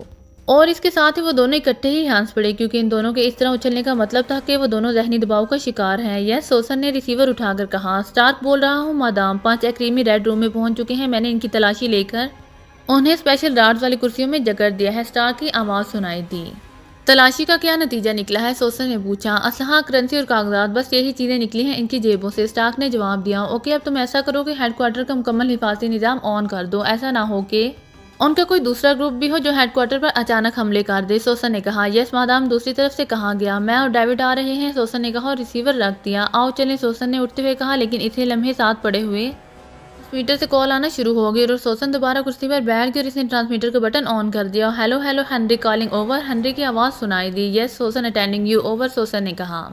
और इसके साथ ही वो दोनों इकट्ठे ही हंस पड़े क्योंकि इन दोनों के इस तरह उछलने का मतलब था कि वो दोनों जहनी दबाव का शिकार हैं यह सोसन ने रिसीवर उठाकर कहा स्टार्क बोल रहा हूँ मादाम पांच एक्रीमी रेड रूम में पहुंच चुके हैं मैंने इनकी तलाशी लेकर उन्हें स्पेशल डार्ड वाली कुर्सियों में जकड़ दिया है स्टार्क की आवाज़ सुनाई दी तलाशी का क्या नतीजा निकला है सोसन ने पूछा असहा करंसी और कागजात बस यही चीज़ें निकली हैं इनकी जेबों से स्टार्क ने जवाब दिया ओके अब तुम ऐसा करो कि हेडक्वार्टर का मुकम्मल हिफाजती निज़ाम ऑन कर दो ऐसा ना हो कि उनका कोई दूसरा ग्रुप भी हो जो हेडक्वार्टर पर अचानक हमले कर दे सोसन ने कहा यस मादाम दूसरी तरफ से कहा गया मैं और डेविड आ रहे हैं सोसन ने कहा और रिसीवर रख दिया आओ चलें सोसन ने उठते हुए कहा लेकिन इतने लम्हे साथ पड़े हुए ट्विटर से कॉल आना शुरू हो गई और सोसन दोबारा कुर्सी पर बैठ गई और इसने ट्रांसमीटर का बटन ऑन कर दिया hello hello Henry calling over Henry की आवाज़ सुनाई दी yes Susan attending you over Susan ने कहा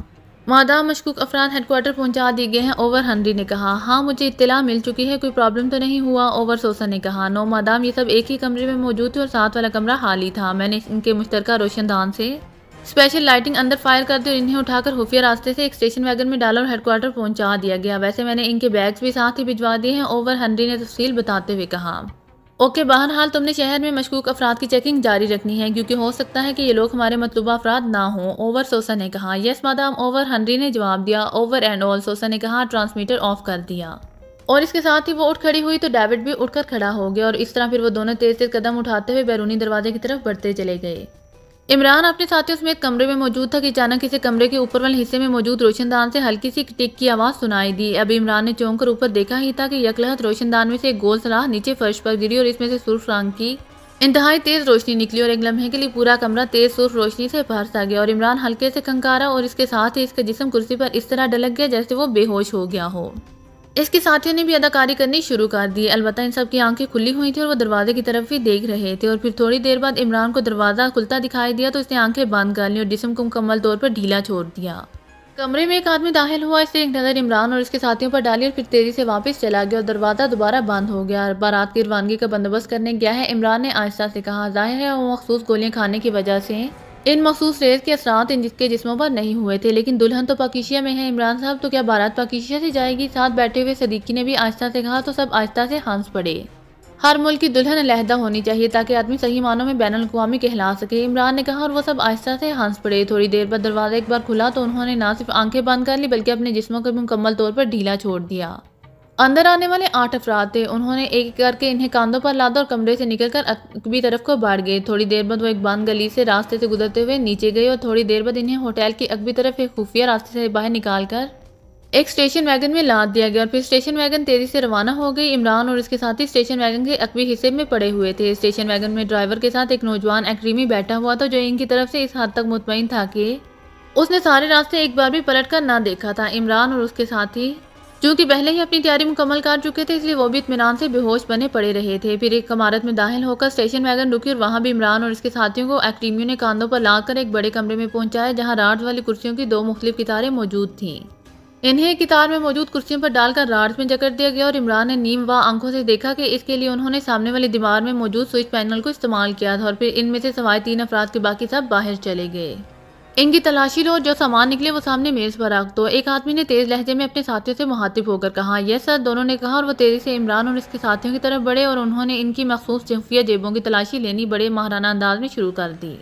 मादा मशकूक अफरान हेडकोार्टर पहुंचा दिए गए हैं ओवर हनरी ने कहा हाँ मुझे इतला मिल चुकी है कोई प्रॉब्लम तो नहीं हुआ ओवर सोसा ने कहा नो मादाम ये सब एक ही कमरे में मौजूद थे और साथ वाला कमरा खाली था मैंने इनके रोशन रोशनदान से स्पेशल लाइटिंग अंदर फायर कर दी और इन्हें उठाकर खुफिया रास्ते से एक स्टेशन वैगन में डाला और हेडक्वार्टर पहुँचा दिया गया वैसे मैंने इनके बैग्स भी साथ ही भिजवा दिए हैं ओवर हनरी ने तफसील बताते हुए कहा ओके बहरहाल तुमने शहर में मशकूक अफराद की चेकिंग जारी रखनी है क्योंकि हो सकता है कि ये लोग हमारे मतलूबा अफराद ना हो ओवर सोसा ने कहा यस मादाम ओवर हनरी ने जवाब दिया ओवर एंड ऑल सोसा ने कहा ट्रांसमीटर ऑफ कर दिया और इसके साथ ही वो उठ खड़ी हुई तो डेविड भी उठकर खड़ा हो गया और इस तरह फिर वो दोनों तेज तेज कदम उठाते हुए बैरूनी दरवाजे की तरफ बढ़ते चले गए इमरान अपने साथियों समेत कमरे में मौजूद था कि अचानक इसे कमरे के ऊपर वाले हिस्से में मौजूद रोशनदान से हल्की सी टिक की आवाज़ सुनाई दी अब इमरान ने चौंक कर ऊपर देखा ही था कि यकलहत रोशनदान में से एक गोल सलाह नीचे फर्श पर गिरी और इसमें से सुर्ख रंग की इंतहाई तेज़ रोशनी निकली और एक लम्हे के लिए पूरा कमरा तेज़ सुर्ख रोशनी से भर सा गया और इमरान हल्के से कंकारा और इसके साथ ही इसका जिसम कुर्सी पर इस तरह डलक गया जैसे वो बेहोश हो गया हो इसके साथियों ने भी अदाकारी करनी शुरू कर दी अलबत् इन सब की आंखें खुली हुई थी और वो दरवाजे की तरफ भी देख रहे थे और फिर थोड़ी देर बाद इमरान को दरवाज़ा खुलता दिखाई दिया तो उसने आंखें बंद कर ली और जिसम को मुकम्मल तौर पर ढीला छोड़ दिया कमरे में एक आदमी दाखिल हुआ इसने एक नज़र इमरान और इसके साथियों पर डाली और फिर तेज़ी से वापस चला गया और दरवाज़ा दोबारा बंद हो गया बारात की रवानगी का बंदोबस्त करने गया है इमरान ने आहिस्ता से कहा जाहिर है वो मखसूस गोलियाँ खाने की वजह से इन मखसूस रेस के असरात इन जिसके जिस्मों पर नहीं हुए थे लेकिन दुल्हन तो पाकिशिया में है इमरान साहब तो क्या बारात पाकिशिया से जाएगी साथ बैठे हुए सदीकी ने भी आहिस्ता से कहा तो सब आस्था से हंस पड़े हर मुल्क की दुल्हन अलहदा होनी चाहिए ताकि आदमी सही मानों में बैन अवी कहला सके इमरान ने कहा और वह सब आहिस्ता से हंस पड़े थोड़ी देर बाद दरवाज़ा एक बार खुला तो उन्होंने ना सिर्फ आंखें बंद कर ली बल्कि अपने जिस्मों को मुकम्मल तौर पर ढीला छोड़ दिया अंदर आने वाले आठ अफराद थे उन्होंने एक एक करके इन्हें कांधों पर लादा और कमरे से निकलकर अकबी तरफ को बाढ़ गए थोड़ी देर बाद वो एक बंद गली से रास्ते से गुजरते हुए नीचे गए और थोड़ी देर बाद इन्हें होटल की अकबी तरफ एक खुफिया रास्ते से बाहर निकाल कर एक स्टेशन वैगन में लाद दिया गया और फिर स्टेशन वैगन तेजी से रवाना हो गई इमरान और इसके साथ ही स्टेशन वैगन के अकबी हिस्से में पड़े हुए थे स्टेशन वैगन में ड्राइवर के साथ एक नौजवान एक्रीमी बैठा हुआ था जो इनकी तरफ से इस हद तक मुतमिन था कि उसने सारे रास्ते एक बार भी पलट कर ना देखा था इमरान और उसके साथी क्योंकि पहले ही अपनी तैयारी मुकम्मल कर चुके थे इसलिए वो भी इतमान से बेहोश बने पड़े रहे थे फिर एक इमारत में दाखिल होकर स्टेशन वैगन रुकी और वहाँ भी इमरान और इसके साथियों को एक्टिमियों ने कानों पर लाकर एक बड़े कमरे में पहुंचाया जहाँ राड्स वाली कुर्सियों की दो मुख्तलिफ कितारें मौजूद थी इन्हें कितार में मौजूद कुर्सियों पर डालकर राड्स में जकड़ दिया गया और इमरान ने नीम व आंखों से देखा कि इसके लिए उन्होंने सामने वाली दीवार में मौजूद स्विच पैनल को इस्तेमाल किया था और फिर इनमें से सवाए तीन अफराद के बाकी सब बाहर चले गए इनकी तलाशी लो जो सामान निकले वो सामने मेज़ पर रख दो एक आदमी ने तेज़ लहजे में अपने साथियों से मुहातिब होकर कहा यह सर दोनों ने कहा और वो तेज़ी से इमरान और इसके साथियों की तरफ बढ़े और उन्होंने इनकी मखसूस जफिया जेबों की तलाशी लेनी बड़े माहराना अंदाज में शुरू कर दी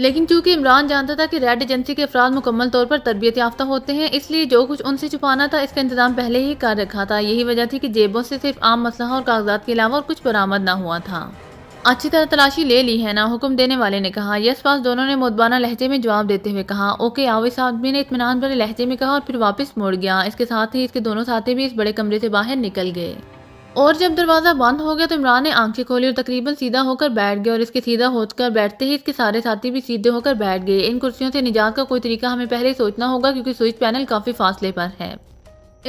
लेकिन चूंकि इमरान जानता था कि रेड एजेंसी के अफराद मुकम्मल तौर पर तरबियत याफ्ता होते हैं इसलिए जो कुछ उनसे छुपाना था इसका इंतजाम पहले ही कर रखा था यही वजह थी कि जेबों से सिर्फ आम मसला और कागजात के अलावा और कुछ बरामद ना हुआ था अच्छी तरह तलाशी ले ली है ना हुक्म देने वाले ने कहा यस पास दोनों ने मोदबाना लहजे में जवाब देते हुए कहा ओके आविस आदमी ने इतमान भरे लहजे में कहा और फिर वापस मुड़ गया इसके साथ ही इसके दोनों साथी भी इस बड़े कमरे से बाहर निकल गए और जब दरवाज़ा बंद हो गया तो इमरान ने आंखें खोली और तकरीबन सीधा होकर बैठ गया और इसके सीधा होकर बैठते ही इसके सारे साथी भी सीधे होकर बैठ गए इन कुर्सियों से निजात का कोई तरीका हमें पहले सोचना होगा क्योंकि स्विच पैनल काफ़ी फासले पर है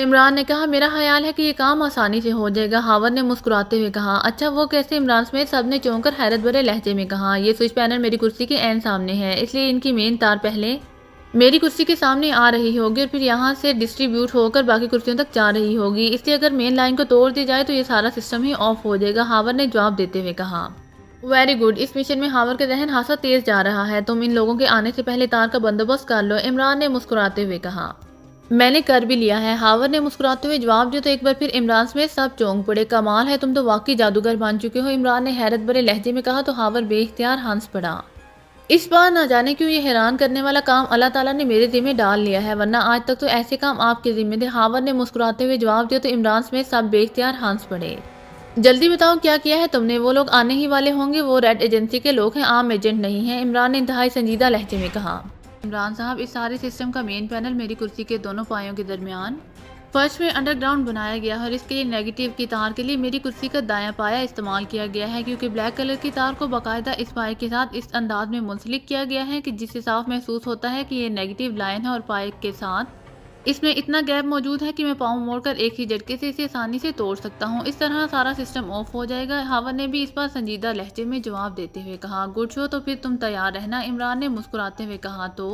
इमरान ने कहा मेरा ख्याल है कि ये काम आसानी से हो जाएगा हावर ने मुस्कुराते हुए कहा अच्छा वो कैसे इमरान समेत सब ने चौंक कर हैरत भरे लहजे में कहा यह स्विच पैनल मेरी कुर्सी के एन सामने है इसलिए इनकी मेन तार पहले मेरी कुर्सी के सामने आ रही होगी और फिर यहाँ से डिस्ट्रीब्यूट होकर बाकी कुर्सियों तक जा रही होगी इसलिए अगर मेन लाइन को तोड़ दिया जाए तो ये सारा सिस्टम ही ऑफ हो जाएगा हावर ने जवाब देते हुए कहा वेरी गुड इस मिशन में हावर का जहन हादसा तेज जा रहा है तुम इन लोगों के आने से पहले तार का बंदोबस्त कर लो इमरान ने मुस्कुराते हुए कहा मैंने कर भी लिया है हावर ने मुस्कुराते हुए जवाब दिया तो एक बार फिर इमरान समेत सब चौंक पड़े कमाल है तुम तो वाकई जादूगर बन चुके हो इमरान ने हैरत भरे लहजे में कहा तो हावर बेख्तियार हंस पड़ा इस बार ना जाने क्यों ये हैरान करने वाला काम अल्लाह ताला ने मेरे जिम्मे डाल लिया है वरना आज तक तो ऐसे काम आपके जिम्मे थे हावर ने मुस्कुराते हुए जवाब दिया तो इमरान समेत सब बेख्तियार हंस पड़े जल्दी बताओ क्या किया है तुमने वो लोग आने ही वाले होंगे वो रेड एजेंसी के लोग हैं आम एजेंट नहीं है इमरान ने इंतहाई संजीदा लहजे में कहा इमरान साहब इस सारे सिस्टम का मेन पैनल मेरी कुर्सी के दोनों पायों के दरमियान फर्श में अंडरग्राउंड बनाया गया है और इसके लिए नेगेटिव की तार के लिए मेरी कुर्सी का दायां पाया इस्तेमाल किया गया है क्योंकि ब्लैक कलर की तार को बाकायदा इस पाए के साथ इस अंदाज में मुंसलिक किया गया है कि जिससे साफ महसूस होता है कि ये नेगेटिव लाइन है और पाए के साथ इसमें इतना गैप मौजूद है कि मैं पाँव मोड़कर एक ही झटके से इसे आसानी से तोड़ सकता हूँ इस तरह सारा सिस्टम ऑफ हो जाएगा हावर ने भी इस बार संजीदा लहजे में जवाब देते हुए कहा गुड शो तो फिर तुम तैयार रहना इमरान ने मुस्कुराते हुए कहा तो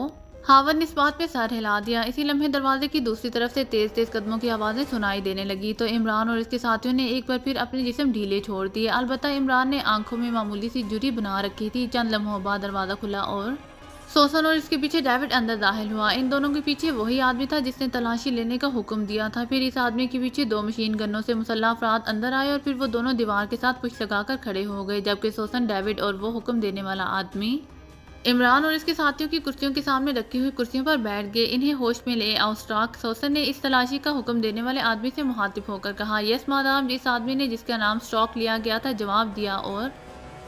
हावर ने इस बात पे सर हिला दिया इसी लम्हे दरवाजे की दूसरी तरफ से तेज तेज कदमों की आवाज़ें सुनाई देने लगी तो इमरान और इसके साथियों ने एक बार फिर अपने जिसम ढीले छोड़ दिए अलबत्त इमरान ने आंखों में मामूली सी जुरी बना रखी थी चंद लम्हों बाद दरवाज़ा खुला और सोसन और इसके पीछे डेविड अंदर दाखिल हुआ इन दोनों के पीछे वही आदमी था जिसने तलाशी लेने का हुक्म दिया था फिर इस आदमी के पीछे दो मशीन गनों से मुसल्ला अफराद अंदर आए और फिर वो दोनों दीवार के साथ लगा लगाकर खड़े हो गए जबकि सोसन डेविड और वो हुक्म देने वाला आदमी इमरान और इसके साथियों की कुर्सियों के सामने रखी हुई कुर्सियों पर बैठ गए इन्हें होश में ले आउस्ट्राक सोसन ने इस तलाशी का हुक्म देने वाले आदमी से मुहातिब होकर कहा यस मादाम जिस आदमी ने जिसका नाम स्टॉक लिया गया था जवाब दिया और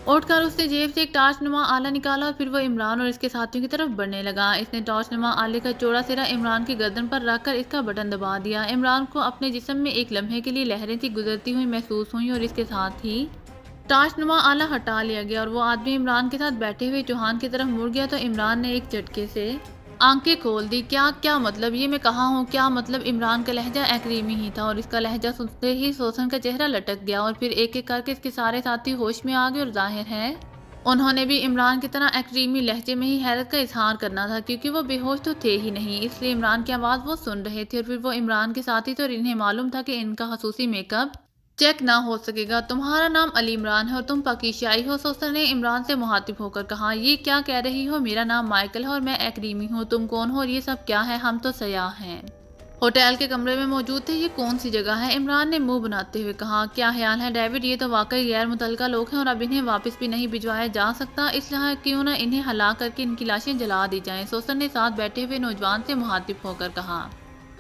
उठकर उसने जेब से एक टार्च नुमा आला निकाला और फिर वो इमरान और इसके साथियों की तरफ बढ़ने लगा इसने टॉर्च नुमा आले का चौड़ा सिरा इमरान की गर्दन पर रख कर इसका बटन दबा दिया इमरान को अपने जिसम में एक लम्हे के लिए लहरें सी गुजरती हुई महसूस हुई और इसके साथ ही टॉर्च नुमा आला हटा लिया गया और वो आदमी इमरान के साथ बैठे हुए चौहान की तरफ मुड़ गया तो इमरान ने एक झटके से आंखें खोल दी क्या क्या मतलब ये मैं कहा हूँ क्या मतलब इमरान का लहजा एक्रीमी ही था और इसका लहजा सुनते ही सोसन का चेहरा लटक गया और फिर एक एक करके इसके सारे साथी होश में आ गए और जाहिर है उन्होंने भी इमरान की तरह एक्रीमी लहजे में ही हैरत का इजहार करना था क्योंकि वो बेहोश तो थे ही नहीं इसलिए इमरान की आवाज़ वो सुन रहे थे और फिर वो इमरान के साथी थे तो और इन्हें मालूम था कि इनका खसूसी मेकअप चेक ना हो सकेगा तुम्हारा नाम अली इमरान है और तुम पाकिस्तानी हो सोसर ने इमरान से मुहातिब होकर कहा ये क्या कह रही हो मेरा नाम माइकल है और मैं एक्रीमी हूँ तुम कौन हो और ये सब क्या है हम तो सयाह हैं होटल के कमरे में मौजूद थे ये कौन सी जगह है इमरान ने मुंह बनाते हुए कहा क्या ख्याल है डेविड ये तो वाकई गैर मुतलका लोग हैं और अब इन्हें वापस भी नहीं भिजवाया जा सकता इसलिए क्यों ना इन्हें हला करके इनकी लाशें जला दी जाएं सोसर ने साथ बैठे हुए नौजवान से मुहातिब होकर कहा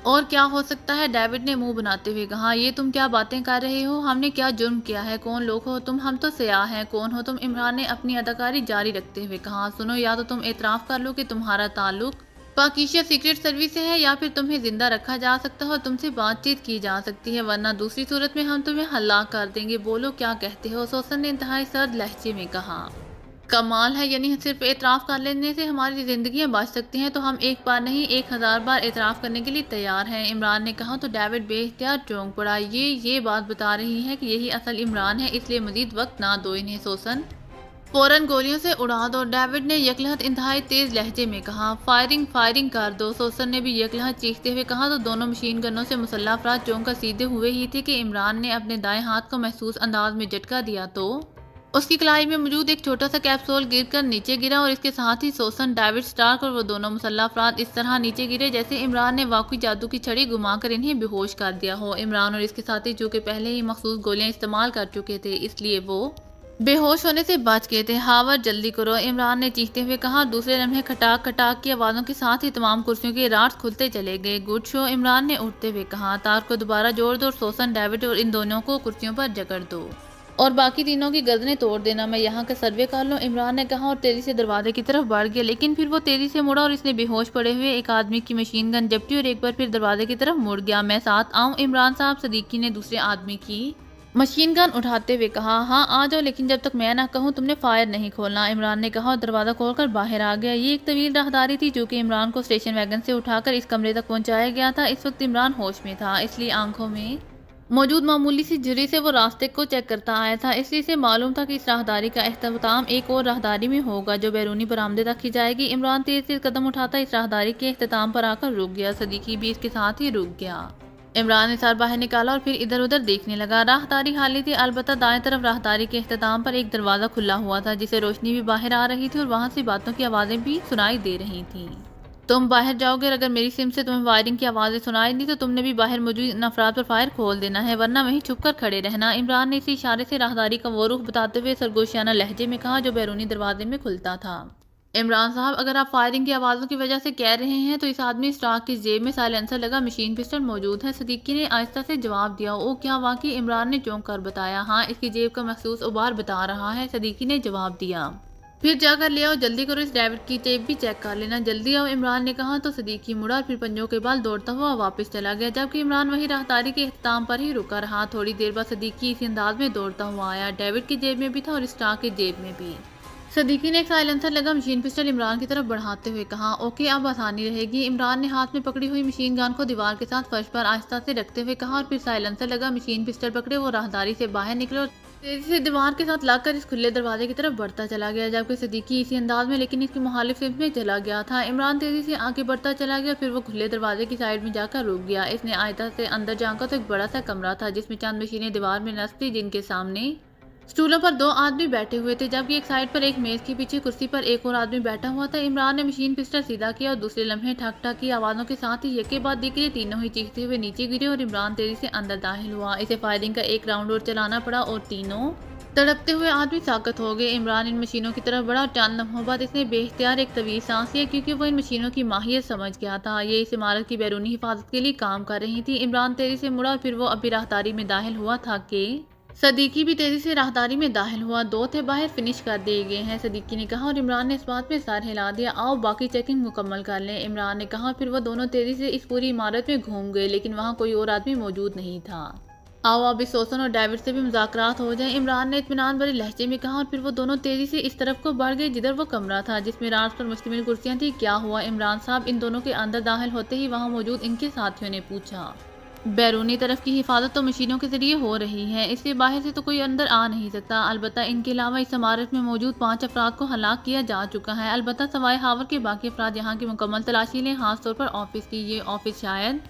और क्या हो सकता है डेविड ने मुंह बनाते हुए कहा ये तुम क्या बातें कर रहे हो हमने क्या जुर्म किया है कौन लोग हो तुम हम तो सयाह हैं कौन हो तुम इमरान ने अपनी अदाकारी जारी रखते हुए कहा सुनो या तो तुम एतराफ़ कर लो कि तुम्हारा ताल्लुक पाकिशिया सीक्रेट सर्विस से है या फिर तुम्हें ज़िंदा रखा जा सकता है और तुमसे बातचीत की जा सकती है वरना दूसरी सूरत में हम तुम्हें हल्ला कर देंगे बोलो क्या कहते हो सोसन ने इंतहा सर्द लहजे में कहा कमाल है यानी सिर्फ एतराफ़ कर लेने से हमारी ज़िंदगी बच सकती हैं तो हम एक बार नहीं एक हज़ार बार एतराफ़ करने के लिए तैयार हैं इमरान ने कहा तो डेविड बेख्तियार चौंक पड़ा ये ये बात बता रही है कि यही असल इमरान है इसलिए मजीद वक्त ना दो इन्हें सोसन फौरन गोलियों से उड़ा दो डेविड ने यकलहत इंतहाई तेज लहजे में कहा फायरिंग फायरिंग कर दो सोसन ने भी यकलहत चीखते हुए कहा तो दोनों मशीन गनों से मुसल्ला अफराज चौंक कर सीधे हुए ही थे कि इमरान ने अपने दाएं हाथ को महसूस अंदाज में झटका दिया तो उसकी कलाई में मौजूद एक छोटा सा कैप्सूल गिरकर नीचे गिरा और इसके साथ ही सोसन डेविड स्टार्क और वो दोनों मुसल्ला अफराद इस तरह नीचे गिरे जैसे इमरान ने वाकई जादू की छड़ी घुमाकर इन्हें बेहोश कर दिया हो इमरान और इसके साथी जो कि पहले ही मखसूस गोलियां इस्तेमाल कर चुके थे इसलिए वो बेहोश होने से बच गए थे हावर जल्दी करो इमरान ने चीखते हुए कहा दूसरे लम्हे खटाक खटाक की आवाज़ों के साथ ही तमाम कुर्सियों के रात खुलते चले गए गुड शो इमरान ने उठते हुए कहा तार को दोबारा जोड़ दो और सोसन डेविड और इन दोनों को कुर्सियों पर जकड़ दो और बाकी तीनों की गर्दनें तोड़ देना मैं यहाँ का सर्वे कर लूँ इमरान ने कहा और तेज़ी से दरवाजे की तरफ बढ़ गया लेकिन फिर वो तेज़ी से मुड़ा और इसने बेहोश पड़े हुए एक आदमी की मशीन गन जपटी और एक बार फिर दरवाजे की तरफ मुड़ गया मैं साथ आऊँ इमरान साहब सदीकी ने दूसरे आदमी की मशीन गन उठाते हुए कहा हाँ आ जाओ लेकिन जब तक मैं ना कहूँ तुमने फायर नहीं खोलना इमरान ने कहा और दरवाज़ा खोलकर बाहर आ गया ये एक तवील राहदारी थी जो कि इमरान को स्टेशन वैगन से उठाकर इस कमरे तक पहुँचाया गया था इस वक्त इमरान होश में था इसलिए आंखों में मौजूद मामूली सी जुरी से वो रास्ते को चेक करता आया था इसलिए से मालूम था कि इस राहदारी का अहतमाम एक और राहदारी में होगा जो बैरूनी बरामदे तक की जाएगी इमरान तेज तेज कदम उठाता इस राहदारी के अख्ताम पर आकर रुक गया सदीकी भी इसके साथ ही रुक गया इमरान ने सार बाहर निकाला और फिर इधर उधर देखने लगा राहदारी खाली थी अलबत्त दाएं तरफ राहदारी के अहतमाम पर एक दरवाज़ा खुला हुआ था जिसे रोशनी भी बाहर आ रही थी और वहाँ से बातों की आवाज़ें भी सुनाई दे रही थी तुम बाहर जाओगे अगर मेरी सिम से तुम्हें वायरिंग की आवाज़ें सुनाई दी तो तुमने भी बाहर मौजूद अफराद पर फायर खोल देना है वरना वहीं छुप कर खड़े रहना इमरान ने इसी इशारे से राहदारी का वो रुख बताते हुए सरगोशियाना लहजे में कहा जो बैरूनी दरवाजे में खुलता था इमरान साहब अगर आप फायरिंग की आवाज़ों की वजह से कह रहे हैं तो इस आदमी स्टाक की जेब में साइलेंसर लगा मशीन पिस्टल मौजूद है सदीकी ने आहिस्ता से जवाब दिया ओ क्या वाकई इमरान ने चौंक कर बताया हाँ इसकी जेब का महसूस उबार बता रहा है सदीकी ने जवाब दिया फिर जाकर ले आओ जल्दी करो इस ड्राइवर की टेप भी चेक कर लेना जल्दी आओ इमरान ने कहा तो सदीकी मुड़ा और फिर पंजों के बाल दौड़ता हुआ वापस चला गया जबकि इमरान वही राहदारी के अख्ताम पर ही रुका रहा थोड़ी देर बाद सदीकी इसी अंदाज में दौड़ता हुआ आया डेविड की जेब में भी था और स्टार की जेब में भी सदीकी ने एक साइलेंसर लगा मशीन पिस्टल इमरान की तरफ बढ़ाते हुए कहा ओके अब आसानी रहेगी इमरान ने हाथ में पकड़ी हुई मशीन गन को दीवार के साथ फर्श पर आहिस्ता से रखते हुए कहा और फिर साइलेंसर लगा मशीन पिस्टल पकड़े वो राहदारी से बाहर निकले और तेजी से दीवार के साथ लाकर इस खुले दरवाजे की तरफ बढ़ता चला गया जबकि सदीकी इसी अंदाज में लेकिन इसकी मुखालिफ में चला गया था इमरान तेजी से आगे बढ़ता चला गया फिर वो खुले दरवाजे की साइड में जाकर रुक गया इसने आयता से अंदर जाकर तो एक बड़ा सा कमरा था जिसमें चंद मशीनें दीवार में नस्ती जिनके सामने स्टूलों पर दो आदमी बैठे हुए थे जबकि एक साइड पर एक मेज के पीछे कुर्सी पर एक और आदमी बैठा हुआ था इमरान ने मशीन पिस्टल सीधा किया और दूसरे लम्हे ठक ठक की आवाजों के साथ ही यके बाद दिख रही तीनों ही चीखते हुए नीचे गिरे और इमरान तेजी से अंदर दाखिल हुआ इसे फायरिंग का एक राउंड और चलाना पड़ा और तीनों तड़पते हुए आदमी ताकत हो गए इमरान इन मशीनों की तरफ बड़ा चांद लम्हों बाद इसने बेख्तियार एक तवील सांस लिया क्योंकि वो इन मशीनों की माहियत समझ गया था ये इस इमारत की बैरूनी हिफाजत के लिए काम कर रही थी इमरान तेजी से मुड़ा फिर वो अभी राहदारी में दाखिल हुआ था कि सदीकी भी तेज़ी से राहदारी में दाखिल हुआ दो थे बाहर फिनिश कर दिए गए हैं सदीकी ने कहा और इमरान ने इस बात में सार हिला दिया आओ बाकी चेकिंग मुकम्मल कर लें इमरान ने कहा फिर वो दोनों तेज़ी से इस पूरी इमारत में घूम गए लेकिन वहाँ कोई और आदमी मौजूद नहीं था आओ अब इस सोसन और डेविड से भी मुजाकरात हो जाए इमरान ने इतमान भरे लहजे में कहा और फिर वो दोनों तेज़ी से इस तरफ को बढ़ गए जिधर वो कमरा था जिसमें रात पर मुश्तमिल कुर्सियाँ थी क्या हुआ इमरान साहब इन दोनों के अंदर दाखिल होते ही वहाँ मौजूद इनके साथियों ने पूछा बैरूनी तरफ की हिफाजत तो मशीनों के ज़रिए हो रही है इससे बाहर से तो कोई अंदर आ नहीं सकता अलबत् इनके अलावा इस इमारत में मौजूद पाँच अफराद को हलाक किया जा चुका है अलबत् सवाए हावर के बाकी अफराद यहाँ की मुकम्मल तलाशी लें खास तौर पर ऑफिस की ये ऑफिस शायद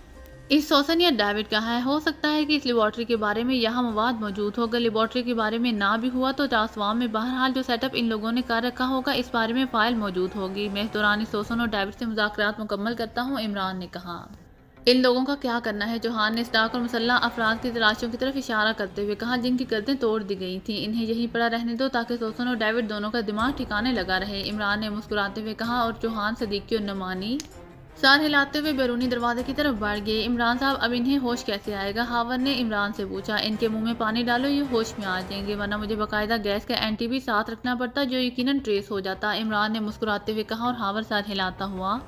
इस सोसन या डेविड का है हो सकता है कि इस लेबॉर्ट्री के बारे में यहाँ मवाद मौजूद होगा लेबॉर्ट्री के बारे में ना भी हुआ तो जासवाम में बहरहाल जो सेटअप इन लोगों ने कर रखा होगा इस बारे में फाइल मौजूद होगी मैं इस दौरान इस सोसन और डेविड से मुजाकर मुकम्मल करता हूँ इमरान ने कहा इन लोगों का क्या करना है जोहान ने स्टाक और मुसल्ला अफराद की तलाशों की तरफ इशारा करते हुए कहा जिनकी गर्दें तोड़ दी गई थी इन्हें यहीं पड़ा रहने दो ताकि सोसन और डेविड दोनों का दिमाग ठिकाने लगा रहे इमरान ने मुस्कुराते हुए कहा और चौहान सदीकी और नमानी सार हिलाते हुए बैरूनी दरवाजे की तरफ बढ़ गए इमरान साहब अब इन्हें होश कैसे आएगा हावर ने इमरान से पूछा इनके मुंह में पानी डालो ये होश में आ जाएंगे वरना मुझे बकायदा गैस का एंटी भी साथ रखना पड़ता जो यकीनन ट्रेस हो जाता इमरान ने मुस्कुराते हुए कहा और हावर सार हिलाता हुआ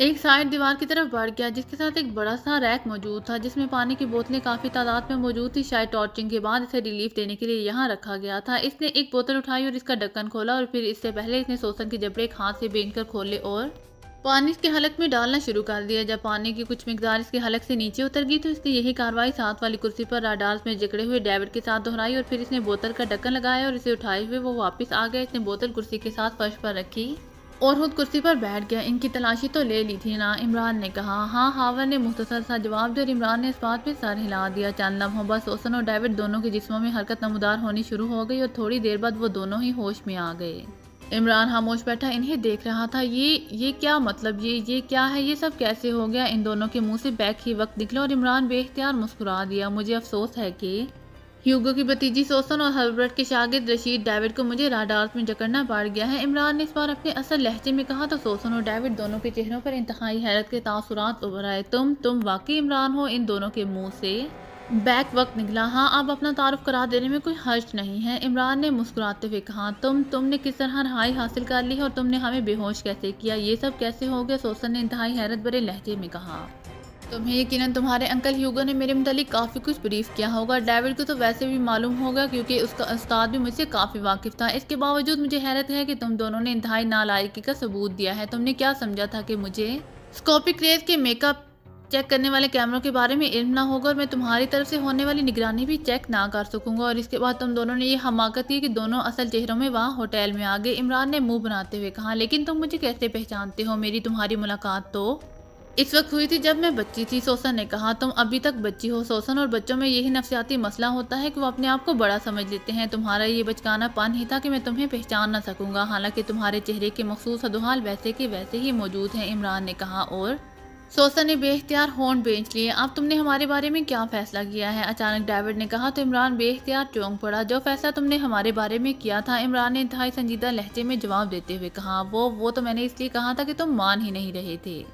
एक साइड दीवार की तरफ बढ़ गया जिसके साथ एक बड़ा सा रैक मौजूद था जिसमें पानी की बोतलें काफ़ी तादाद में मौजूद थी शायद टॉर्चिंग के बाद इसे रिलीफ देने के लिए यहाँ रखा गया था इसने एक बोतल उठाई और इसका ढक्कन खोला और फिर इससे पहले इसने सोसन के जबड़े एक हाथ से बेंग कर खोले और पानी इसके हलक में डालना शुरू कर दिया जब पानी की कुछ मकदार इसके हलक से नीचे उतर गई तो इसने यही कार्रवाई साथ वाली कुर्सी पर राडार्स में जकड़े हुए डेविड के साथ दोहराई और फिर इसने बोतल का ढक्कन लगाया और इसे उठाए हुए वो वापस आ गए इसने बोतल कुर्सी के साथ फर्श पर रखी और ख़ुद कुर्सी पर बैठ गया इनकी तलाशी तो ले ली थी ना इमरान ने कहा हाँ हावर ने मुख्तसर सा जवाब दिया और इमरान ने इस बात पर सर हिला दिया चंद लम्हों बस ओसन और डेविड दोनों के जिसमों में हरकत नमदार होनी शुरू हो गई और थोड़ी देर बाद वो दोनों ही होश में आ गए इमरान खामोश बैठा इन्हें देख रहा था ये ये क्या मतलब ये ये क्या है ये सब कैसे हो गया इन दोनों के मुंह से बैक ही वक्त निकला और इमरान बेख्तियार मुस्कुरा दिया मुझे अफसोस है कि ह्यूगो की भतीजी सोसन और हर्बर्ट के शागिद रशीद डेविड को मुझे राडार्स में जकड़ना पड़ गया है इमरान ने इस बार अपने असल लहजे में कहा तो सोसन और डेविड दोनों के चेहरों पर इंतहाई हैरत के तासुरात उभर आए तुम तुम वाकई इमरान हो इन दोनों के मुंह से बैक वक्त निकला हाँ आप अपना तारफ़ करा देने में कोई हर्ज नहीं है इमरान ने मुस्कुराते हुए कहा तुम तुमने किस तरह रहाई हासिल कर ली और तुमने हमें बेहोश कैसे किया ये सब कैसे हो गया सोसन ने इंतहाई हैरत भरे लहजे में कहा तुम्हें तो यकीन तुम्हारे अंकल ह्यूगो ने मेरे मतलब काफ़ी कुछ ब्रीफ किया होगा डेविड को तो वैसे भी मालूम होगा क्योंकि उसका उस्ताद भी मुझसे काफ़ी वाकिफ था इसके बावजूद मुझे हैरत है कि तुम दोनों ने इंतहाई नालायकी का सबूत दिया है तुमने क्या समझा था कि मुझे स्कोपिक रेस के मेकअप चेक करने वाले कैमरों के बारे में इल्म ना होगा और मैं तुम्हारी तरफ से होने वाली निगरानी भी चेक ना कर सकूंगा और इसके बाद तुम दोनों ने ये हमाकत की कि दोनों असल चेहरों में वहाँ होटल में आ गए इमरान ने मुंह बनाते हुए कहा लेकिन तुम मुझे कैसे पहचानते हो मेरी तुम्हारी मुलाकात तो इस वक्त हुई थी जब मैं बच्ची थी सोसन ने कहा तुम अभी तक बच्ची हो सोसन और बच्चों में यही नफसियाती मसला होता है कि वो अपने आप को बड़ा समझ लेते हैं तुम्हारा ये बचकाना पान ही था कि मैं तुम्हें पहचान ना सकूंगा हालांकि तुम्हारे चेहरे के मखसूस अदुहाल वैसे के वैसे ही मौजूद है इमरान ने कहा और सोसन ने बेख्तियार होन बेच लिए अब तुमने हमारे बारे में क्या फैसला किया है अचानक डेविड ने कहा तो इमरान बेख्तियार चौंक पड़ा जो फैसला तुमने हमारे बारे में किया था इमरान ने इंतहाई संजीदा लहजे में जवाब देते हुए कहा वो वो तो मैंने इसलिए कहा था कि तुम मान ही नहीं रहे थे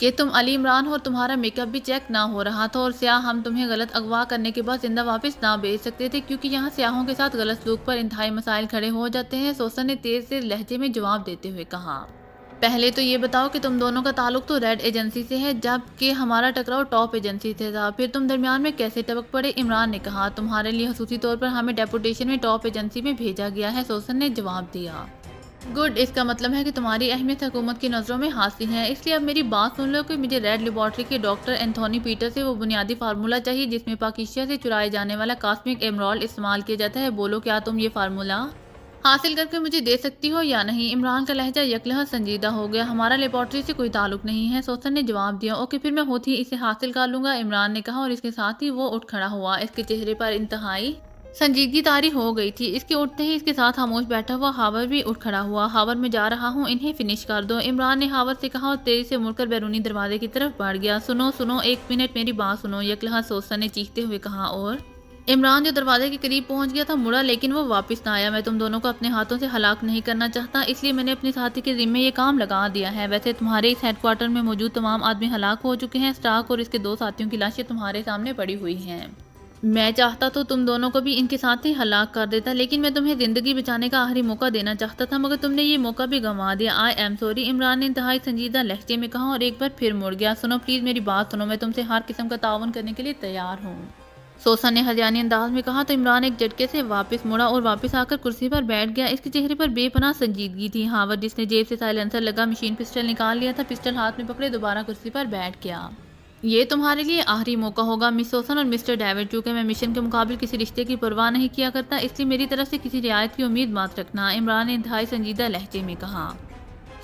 कि तुम अली इमरान हो और तुम्हारा मेकअप भी चेक ना हो रहा था और स्याह हम तुम्हें गलत अगवा करने के बाद जिंदा वापस ना भेज सकते थे क्योंकि यहाँ स्याहों के साथ गलत सलूक पर इंतहाई मसाइल खड़े हो जाते हैं सोसन ने तेज से लहजे में जवाब देते हुए कहा पहले तो ये बताओ कि तुम दोनों का ताल्लुक तो रेड एजेंसी से है जबकि हमारा टकराव टॉप एजेंसी से था फिर तुम दरमियान में कैसे टपक पड़े इमरान ने कहा तुम्हारे लिए खसूसी तौर पर हमें डेपुटेशन में टॉप एजेंसी में भेजा गया है सोसन ने जवाब दिया गुड इसका मतलब है कि तुम्हारी अहमियत हुकूमत की नज़रों में हासिल है इसलिए अब मेरी बात सुन लो कि मुझे रेड लेबॉर्टरी के डॉक्टर एंथोनी पीटर से वो बुनियादी फार्मूला चाहिए जिसमें पाकिस्तान से चुराए जाने वाला कास्मिक एमरॉल इस्तेमाल किया जाता है बोलो क्या तुम ये फार्मूला हासिल करके मुझे दे सकती हो या नहीं इमरान का लहजा यकलह संजीदा हो गया हमारा लेबॉर्टरी से कोई ताल्लुक नहीं है सोसन ने जवाब दिया ओके फिर मैं होती इसे हासिल कर लूँगा इमरान ने कहा और इसके साथ ही वो उठ खड़ा हुआ इसके चेहरे पर इंतहाई संजीदगी तारी हो गई थी इसके उठते ही इसके साथ खामोश बैठा हुआ हावर भी उठ खड़ा हुआ हावर में जा रहा हूँ इन्हें फिनिश कर दो इमरान ने हावर से कहा और तेजी से मुड़कर बैरूनी दरवाजे की तरफ बढ़ गया सुनो सुनो एक मिनट मेरी बात सुनो यकलहा सोसा ने चीखते हुए कहा और इमरान जो दरवाजे के करीब पहुंच गया था मुड़ा लेकिन वो वापस ना आया मैं तुम दोनों को अपने हाथों से हलाक नहीं करना चाहता इसलिए मैंने अपने साथी के जिम्मे ये काम लगा दिया है वैसे तुम्हारे इस हेडक्वार्टर में मौजूद तमाम आदमी हलाक हो चुके हैं स्टाक और इसके दो साथियों की लाशें तुम्हारे सामने पड़ी हुई हैं मैं चाहता तो तुम दोनों को भी इनके साथ ही हलाक कर देता लेकिन मैं तुम्हें ज़िंदगी बचाने का आखिरी मौका देना चाहता था मगर तुमने ये मौका भी गंवा दिया आई एम सॉरी इमरान ने इंतहाई संजीदा लहजे में कहा और एक बार फिर मुड़ गया सुनो प्लीज़ मेरी बात सुनो मैं तुमसे हर किस्म का ताउन करने के लिए तैयार हूँ सोसा ने हरियाणी अंदाज में कहा तो इमरान एक झटके से वापस मुड़ा और वापस आकर कुर्सी पर बैठ गया इसके चेहरे पर बेपनाह संजीदगी थी हावर जिसने जेब से साइलेंसर लगा मशीन पिस्टल निकाल लिया था पिस्टल हाथ में पकड़े दोबारा कुर्सी पर बैठ गया ये तुम्हारे लिए आखिरी मौका होगा मिस ओसन और मिस्टर डेविड चूंकि मैं मिशन के मुकाबले किसी रिश्ते की परवाह नहीं किया करता इसलिए मेरी तरफ से किसी रियायत की उम्मीद मात रखना इमरान ने इंतहाई संजीदा लहजे में कहा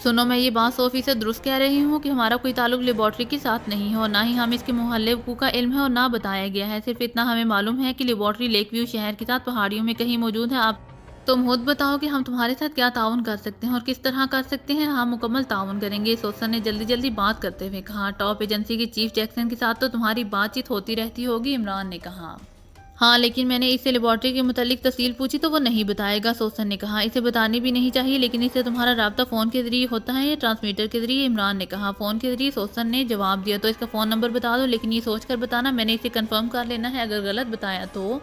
सुनो मैं ये बात सौ फीसद दुरुस्त कह रही हूँ कि हमारा कोई ताल्लुक लेबॉर्ट्री के साथ नहीं है और ना ही हम इसके मुहल्लेबू का इल्म है और ना बताया गया है सिर्फ इतना हमें मालूम है कि लेबॉर्ट्री लेक व्यू शहर के साथ पहाड़ियों में कहीं मौजूद है आप तुम खुद बताओ कि हम तुम्हारे साथ क्या ताउन कर सकते हैं और किस तरह कर सकते हैं हम मुकम्मल ताउन करेंगे सोसन ने जल्दी जल्दी बात करते हुए कहा टॉप एजेंसी के चीफ जैक्सन के साथ तो तुम्हारी बातचीत होती रहती होगी इमरान ने कहा हाँ लेकिन मैंने इससे लेबॉर्ट्री के मुतलिक तफसील पूछी तो वो नहीं बताएगा सोसन ने कहा इसे बतानी भी नहीं चाहिए लेकिन इससे तुम्हारा रबता फ़ोन के ज़रिए होता है या ट्रांसमीटर के ज़रिए इमरान ने कहा फ़ोन के ज़रिए सोसन ने जवाब दिया तो इसका फ़ोन नंबर बता दो लेकिन ये सोच कर बताना मैंने इसे कन्फर्म कर लेना है अगर गलत बताया तो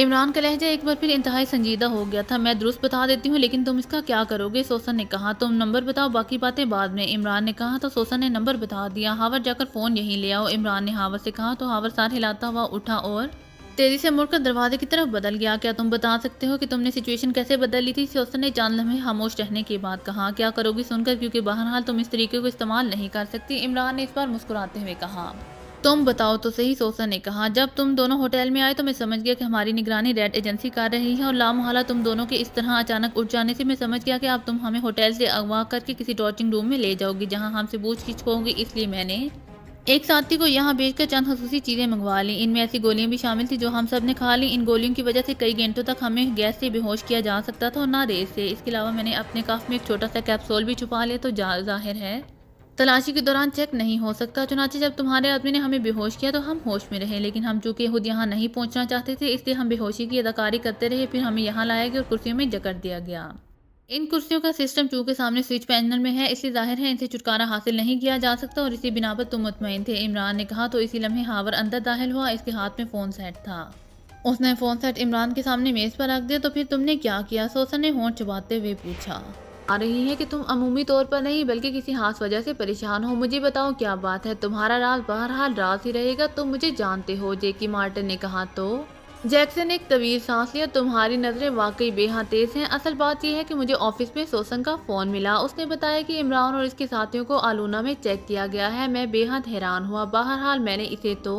इमरान का लहजा एक बार फिर इंतहाई संजीदा हो गया था मैं दुरुस्त बता देती हूँ लेकिन तुम इसका क्या करोगे सोसन ने कहा तुम नंबर बताओ बाकी बातें बाद में इमरान ने कहा तो सोसन ने नंबर बता दिया हावर जाकर फ़ोन यहीं ले आओ इमरान ने हावर से कहा तो हावर सार हिलाता हुआ उठा और तेज़ी से मुड़कर दरवाजे की तरफ बदल गया क्या तुम बता सकते हो कि तुमने सिचुएशन कैसे बदल ली थी सोसन ने चांद लम्हे खामोश रहने के बाद कहा क्या करोगी सुनकर क्योंकि बहरहाल तुम इस तरीके को इस्तेमाल नहीं कर सकती इमरान ने इस बार मुस्कुराते हुए कहा तुम बताओ तो सही सोसा ने कहा जब तुम दोनों होटल में आए तो मैं समझ गया कि हमारी निगरानी रेड एजेंसी कर रही है और लामोहला तुम दोनों के इस तरह अचानक उठ जाने से मैं समझ गया कि आप तुम हमें होटल से अगवा करके किसी टॉर्चिंग रूम में ले जाओगी जहाँ हमसे पूछगिछ होगी इसलिए मैंने एक साथी को यहाँ भेजकर चंद खसूसी चीज़ें मंगवा ली इनमें ऐसी गोलियाँ भी शामिल थी जो हम सब ने खा ली इन गोलियों की वजह से कई घंटों तक हमें गैस से बेहोश किया जा सकता था और ना रेस से इसके अलावा मैंने अपने काफ में एक छोटा सा कैप्सूल भी छुपा लिया तो जाहिर है तलाशी के दौरान चेक नहीं हो सकता चुनाचे जब तुम्हारे आदमी ने हमें बेहोश किया तो हम होश में रहे लेकिन हम चूंकि खुद यहाँ नहीं पहुँचना चाहते थे इसलिए हम बेहोशी की अदाकारी करते रहे फिर हमें यहाँ लाया गया और कुर्सियों में जकड़ दिया गया इन कुर्सियों का सिस्टम चूंकि सामने स्विच पैनल में है इसलिए जाहिर है इनसे छुटकारा हासिल नहीं किया जा सकता और इसी बिना पर तुम मुतमिन थे इमरान ने कहा तो इसी लम्हे हावर अंदर दाखिल हुआ इसके हाथ में फ़ोन सेट था उसने फ़ोन सेट इमरान के सामने मेज़ पर रख दिया तो फिर तुमने क्या किया सोसन ने होंठ चबाते हुए पूछा आ रही है कि तुम अमूमी तौर पर नहीं बल्कि किसी खास वजह से परेशान हो मुझे बताओ क्या बात है तुम्हारा राज बहरहाल राज ही रहेगा तुम मुझे जानते हो जेकी मार्टिन ने कहा तो जैक्सन एक तवीर सांस लिया तुम्हारी नज़रें वाकई बेहद तेज़ हैं असल बात यह है कि मुझे ऑफिस में सोसन का फ़ोन मिला उसने बताया कि इमरान और इसके साथियों को आलूना में चेक किया गया है मैं बेहद हैरान हुआ बहरहाल मैंने इसे तो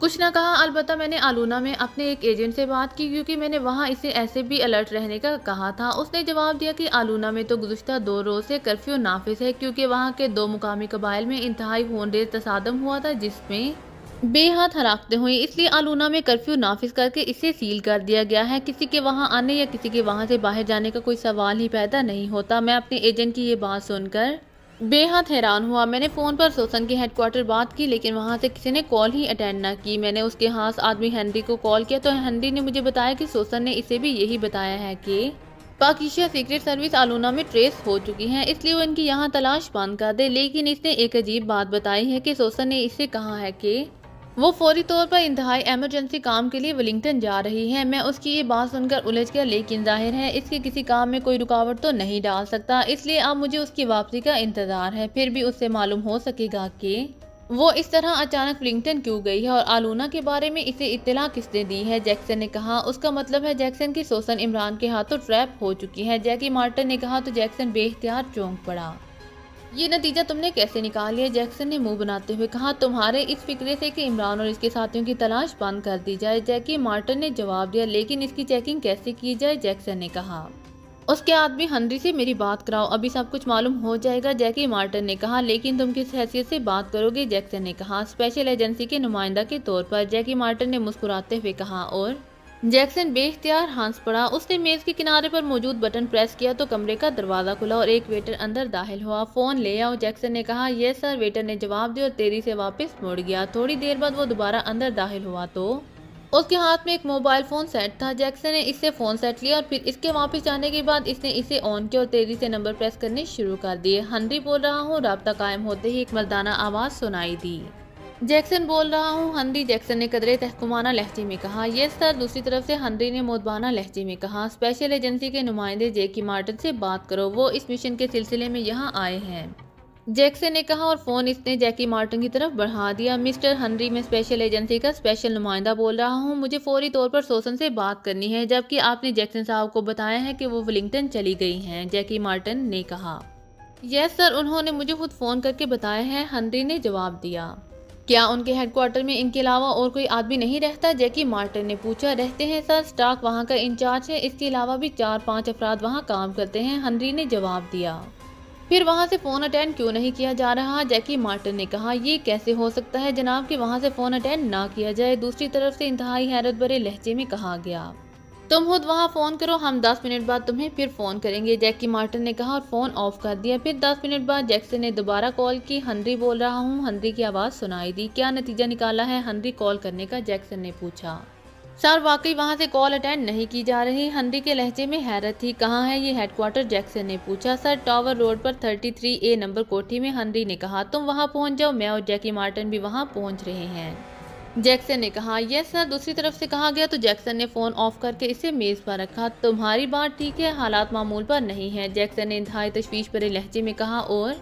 कुछ ना कहा अलबत्त मैंने आलूना में अपने एक एजेंट से बात की क्योंकि मैंने वहाँ इसे ऐसे भी अलर्ट रहने का कहा था उसने जवाब दिया कि आलूना में तो गुजशत दो रोज़ से कर्फ्यू नाफिज है क्योंकि वहाँ के दो मुकामी कबाइल में इंतहाई होनरेज तसादम हुआ था जिसमें बेहद हराकते हुई इसलिए आलूना में कर्फ्यू नाफिज करके इसे सील कर दिया गया है किसी के वहाँ आने या किसी के वहाँ से बाहर जाने का कोई सवाल ही पैदा नहीं होता मैं अपने एजेंट की ये बात सुनकर बेहद हैरान हुआ मैंने फ़ोन पर सोसन के हेडक्वार्टर बात की लेकिन वहाँ से किसी ने कॉल ही अटेंड ना की मैंने उसके हाथ आदमी हेनरी को कॉल किया तो हेनरी ने मुझे बताया कि सोसन ने इसे भी यही बताया है कि पाकिशिया सीक्रेट सर्विस आलूना में ट्रेस हो चुकी है इसलिए वो इनकी यहाँ तलाश बंद कर दे लेकिन इसने एक अजीब बात बताई है कि सोसन ने इसे कहा है कि वो फौरी तौर पर इंतहाई एमरजेंसी काम के लिए वेलिंगटन जा रही है मैं उसकी ये बात सुनकर उलझ गया लेकिन जाहिर है इसके किसी काम में कोई रुकावट तो नहीं डाल सकता इसलिए अब मुझे उसकी वापसी का इंतज़ार है फिर भी उससे मालूम हो सकेगा कि वो इस तरह अचानक विलिंगटन क्यों गई है और आलूना के बारे में इसे इतला किसने दी है जैक्सन ने कहा उसका मतलब है जैक्सन की सोसन इमरान के हाथों ट्रैप हो चुकी है जैकी मार्टन ने कहा तो जैक्सन बेख्तियार चौंक पड़ा ये नतीजा तुमने कैसे निकाल लिया जैक्सन ने मुंह बनाते हुए कहा तुम्हारे इस फिक्रे से कि इमरान और इसके साथियों की तलाश बंद कर दी जाए जैकी मार्टन ने जवाब दिया लेकिन इसकी चेकिंग कैसे की जाए जैक्सन ने कहा उसके आदमी हनरी से मेरी बात कराओ अभी सब कुछ मालूम हो जाएगा जैकी मार्टन ने कहा लेकिन तुम किस हैसियत से बात करोगे जैक्सन ने कहा स्पेशल एजेंसी के नुमाइंदा के तौर पर जैकी मार्टन ने मुस्कुराते हुए कहा और जैक्सन बेख्तियार हांस पड़ा उसने मेज के किनारे पर मौजूद बटन प्रेस किया तो कमरे का दरवाज़ा खुला और एक वेटर अंदर दाखिल हुआ फ़ोन ले आओ जैक्सन ने कहा यस सर वेटर ने जवाब दिया और तेजी से वापस मुड़ गया थोड़ी देर बाद वो दोबारा अंदर दाखिल हुआ तो उसके हाथ में एक मोबाइल फ़ोन सेट था जैक्सन ने इससे फ़ोन सेट लिया और फिर इसके वापस जाने के बाद इसने इसे ऑन किया और तेज़ी से नंबर प्रेस करने शुरू कर दिए हनरी बोल रहा हूँ रबता कायम होते ही एक मर्दाना आवाज़ सुनाई दी जैक्सन बोल रहा हूँ हनरी जैक्सन ने कदरे तहकुमाना लहजे में कहा यस सर दूसरी तरफ से हनरी ने मोदबाना लहजे में कहा स्पेशल एजेंसी के नुमाइंदे जेकी मार्टन से बात करो वो इस मिशन के सिलसिले में यहाँ आए हैं जैक्सन ने कहा और फ़ोन इसने जैकी मार्टन की तरफ बढ़ा दिया मिस्टर हनरी मैं स्पेशल एजेंसी का स्पेशल नुमाइंदा बोल रहा हूँ मुझे फौरी तौर पर सोसन से बात करनी है जबकि आपने जैक्सन साहब को बताया है कि वो विलिंगटन चली गई हैं जैकी मार्टन ने कहा यस सर उन्होंने मुझे खुद फ़ोन करके बताया है हनरी ने जवाब दिया क्या उनके हेडक्वार्टर में इनके अलावा और कोई आदमी नहीं रहता जैकी मार्टिन ने पूछा रहते हैं सर स्टाक वहाँ का इंचार्ज है इसके अलावा भी चार पाँच अफराद वहाँ काम करते हैं हनरी ने जवाब दिया फिर वहाँ से फ़ोन अटेंड क्यों नहीं किया जा रहा जैकी मार्टन ने कहा ये कैसे हो सकता है जनाब कि वहाँ से फ़ोन अटेंड ना किया जाए दूसरी तरफ से इंतहाई हैरत भरे लहजे में कहा गया तुम खुद वहाँ फ़ोन करो हम दस मिनट बाद तुम्हें फिर फ़ोन करेंगे जैकी मार्टन ने कहा और फ़ोन ऑफ कर दिया फिर दस मिनट बाद जैक्सन ने दोबारा कॉल की हनरी बोल रहा हूँ हनरी की आवाज़ सुनाई दी क्या नतीजा निकाला है हनरी कॉल करने का जैक्सन ने पूछा सर वाकई वहाँ से कॉल अटेंड नहीं की जा रही हनरी के लहजे में हैरत थी कहाँ है ये हेडक्वार्टर जैक्सन ने पूछा सर टावर रोड पर 33 ए नंबर कोठी में हनरी ने कहा तुम वहाँ पहुँच जाओ मैं और जैकी मार्टन भी वहाँ पहुँच रहे हैं जैक्सन ने कहा यस सर दूसरी तरफ से कहा गया तो जैक्सन ने फ़ोन ऑफ करके इसे मेज़ पर रखा तुम्हारी बात ठीक है हालात मामूल पर नहीं है जैक्सन ने इंतहाई तशवीश भरे लहजे में कहा और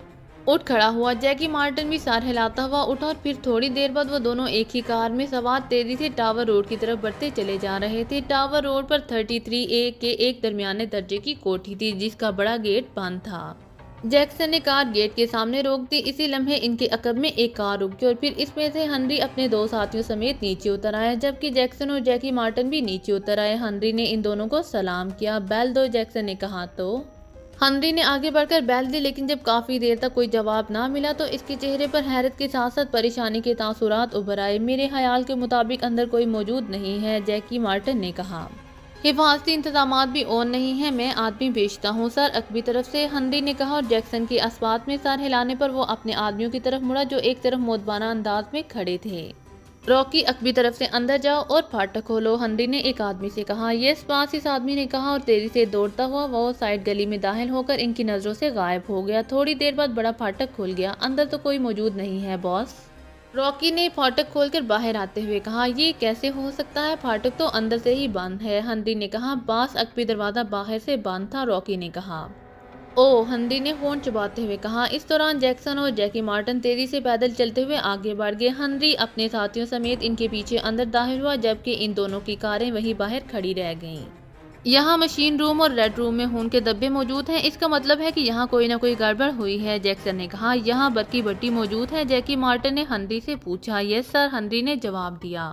उठ खड़ा हुआ जैकी मार्टिन भी सार हिलाता हुआ उठा और फिर थोड़ी देर बाद वो दोनों एक ही कार में सवार तेजी से टावर रोड की तरफ बढ़ते चले जा रहे थे टावर रोड पर 33 ए के एक दरमियाने दर्जे की कोठी थी जिसका बड़ा गेट बंद था जैक्सन ने कार गेट के सामने रोक दी इसी लम्हे इनके अकब में एक कार रुक गई और फिर इसमें से हनरी अपने दो साथियों समेत नीचे उतर आया जबकि जैक्सन और जैकी मार्टन भी नीचे उतर आए हनरी ने इन दोनों को सलाम किया बैल दो जैक्सन ने कहा तो हनरी ने आगे बढ़कर बैल दी लेकिन जब काफ़ी देर तक कोई जवाब ना मिला तो इसके चेहरे पर हैरत के साथ साथ परेशानी के तासुरात उभर आए मेरे ख्याल के मुताबिक अंदर कोई मौजूद नहीं है जैकी मार्टन ने कहा हिफाजती इंतजाम भी और नहीं है मैं आदमी बेचता हूँ सर अकबी तरफ से हंदी ने कहा और जैक्सन के असबात में सर हिलाने पर वो अपने आदमियों की तरफ मुड़ा जो एक तरफ मोदबाना अंदाज में खड़े थे रॉकी अकबी तरफ से अंदर जाओ और फाटक खोलो हंदी ने एक आदमी से कहा यस पास इस आदमी ने कहा और तेजी से दौड़ता हुआ वह साइड गली में दाहल होकर इनकी नज़रों से गायब हो गया थोड़ी देर बाद बड़ा फाटक खुल गया अंदर तो कोई मौजूद नहीं है बॉस रॉकी ने फाटक खोलकर बाहर आते हुए कहा ये कैसे हो सकता है फाटक तो अंदर से ही बंद है हंदी ने कहा बास अकबी दरवाज़ा बाहर से बंद था रॉकी ने कहा ओ हंदी ने फ़ोन चबाते हुए कहा इस दौरान जैक्सन और जैकी मार्टन तेज़ी से पैदल चलते हुए आगे बढ़ गए हंदी अपने साथियों समेत इनके पीछे अंदर दाहिर हुआ जबकि इन दोनों की कारें वहीं बाहर खड़ी रह गईं यहाँ मशीन रूम और रेड रूम में खून के डब्बे मौजूद हैं इसका मतलब है कि यहाँ कोई ना कोई गड़बड़ हुई है जैक्सन ने कहा यहाँ बरकी बट्टी मौजूद है जैकी मार्टन ने हंद्री से पूछा यस सर हंद्री ने जवाब दिया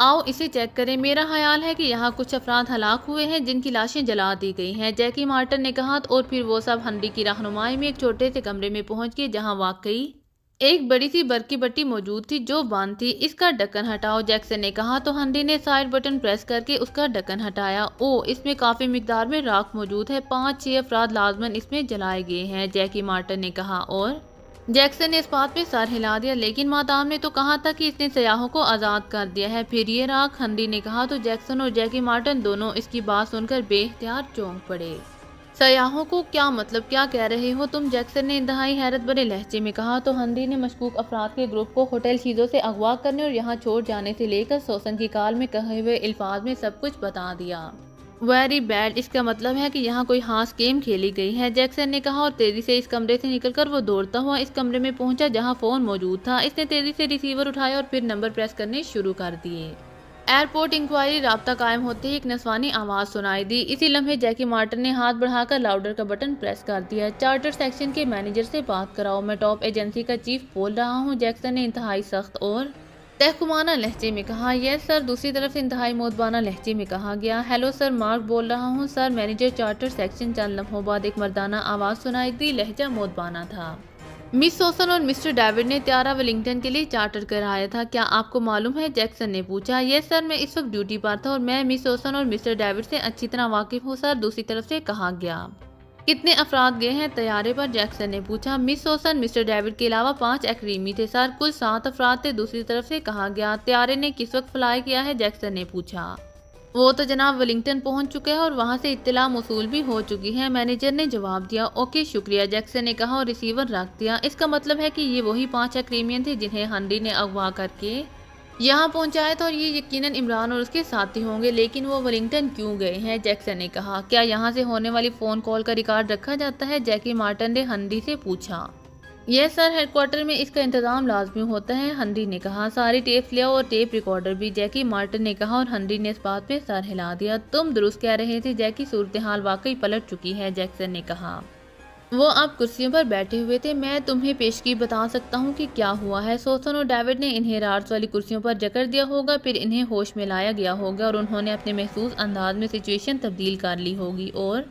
आओ इसे चेक करें मेरा ख्याल है कि यहाँ कुछ अफराद हलाक हुए हैं जिनकी लाशें जला दी गई हैं जैकी मार्टन ने कहा और फिर वो सब हंडी की रहनुमाई में एक छोटे से कमरे में पहुंच गए जहाँ वाकई एक बड़ी सी बर्फ की मौजूद थी जो बंद थी इसका ढक्कन हटाओ जैक्सन ने कहा तो हंडी ने साइड बटन प्रेस करके उसका ढक्कन हटाया ओ इसमें काफ़ी मिकदार में राख मौजूद है पाँच छह अफराद लाजमन इसमें जलाए गए हैं जैकी मार्टन ने कहा और जैक्सन ने इस बात में सर हिला दिया लेकिन मादाम ने तो कहा था कि इसने सयाहों को आज़ाद कर दिया है फिर ये राख हंडी ने कहा तो जैक्सन और जैकी मार्टन दोनों इसकी बात सुनकर बेहतियार चौंक पड़े सयाहों को क्या मतलब क्या कह रहे हो तुम जैक्सन ने इंतहाई हैरत भरे लहजे में कहा तो हंदी ने मशकूक अफराद के ग्रुप को होटल चीज़ों से अगवा करने और यहाँ छोड़ जाने से लेकर सोसन की काल में कहे हुए अल्फाज में सब कुछ बता दिया वेरी बैड इसका मतलब है कि यहाँ कोई हाँस गेम खेली गई है जैक्सन ने कहा और तेज़ी से इस कमरे से निकलकर वो दौड़ता हुआ इस कमरे में पहुंचा जहाँ फ़ोन मौजूद था इसने तेज़ी से रिसीवर उठाया और फिर नंबर प्रेस करने शुरू कर दिए एयरपोर्ट इंक्वायरी रबता कायम होते ही एक नसवानी आवाज़ सुनाई दी इसी लम्हे जैकी मार्टन ने हाथ बढ़ाकर लाउडर का बटन प्रेस कर दिया चार्टर सेक्शन के मैनेजर से बात कराओ मैं टॉप एजेंसी का चीफ बोल रहा हूँ जैक्सन ने इंतहाई सख्त और तहकुमाना लहजे में कहा यस सर दूसरी तरफ से इंतहाई मोतबाना लहजे में कहा गया हेलो सर मार्क बोल रहा हूँ सर मैनेजर चार्टर सेक्शन चंद लम्हों बाद एक मर्दाना आवाज़ सुनाई दी लहजा मोतबाना था मिस सोसन और मिस्टर डेविड ने त्यारा वेलिंगटन के लिए चार्टर कराया था क्या आपको मालूम है जैक्सन ने पूछा यस सर मैं इस वक्त ड्यूटी पर था और मैं मिस सोसन और मिस्टर डेविड से अच्छी तरह वाकिफ हूँ सर दूसरी तरफ से कहा गया कितने अफराद गए हैं तैयारे पर जैक्सन ने पूछा मिस सोसन मिस्टर डेविड के अलावा पांच एक्रीमी थे सर कुल सात अफराद थे दूसरी तरफ से कहा गया त्यारे ने किस वक्त फ्लाई किया है जैक्सन ने पूछा वो तो जनाब वेलिंगटन पहुंच चुके हैं और वहां से इतला मसूल भी हो चुकी है मैनेजर ने जवाब दिया ओके शुक्रिया जैक्सन ने कहा और रिसीवर रख दिया इसका मतलब है कि ये वही पांच अक्रीमियन थे जिन्हें हनरी ने अगवा करके यहाँ पहुंचाया था और ये यकीनन इमरान और उसके साथी होंगे लेकिन वो वेलिंगटन क्यों गए हैं जैक्सन ने कहा क्या यहाँ से होने वाली फ़ोन कॉल का रिकॉर्ड रखा जाता है जैकी मार्टन ने हंडी से पूछा यह सर हेडक्वार्टर में इसका इंतजाम लाजमी होता है हनरी ने कहा सारी टेप लिया और टेप रिकॉर्डर भी जैकी मार्टन ने कहा और हनरी ने इस बात में सर हिला दिया तुम दुरुस्त कह रहे थे जैकी सूरत हाल वाकई पलट चुकी है जैक्सन ने कहा वो आप कुर्सियों पर बैठे हुए थे मैं तुम्हें पेशगी बता सकता हूँ कि क्या हुआ है सोसन और डेविड ने इन्हें रार्स वाली कुर्सियों पर जकड़ दिया होगा फिर इन्हें होश में लाया गया होगा और उन्होंने अपने महसूस अंदाज में सिचुएशन तब्दील कर ली होगी और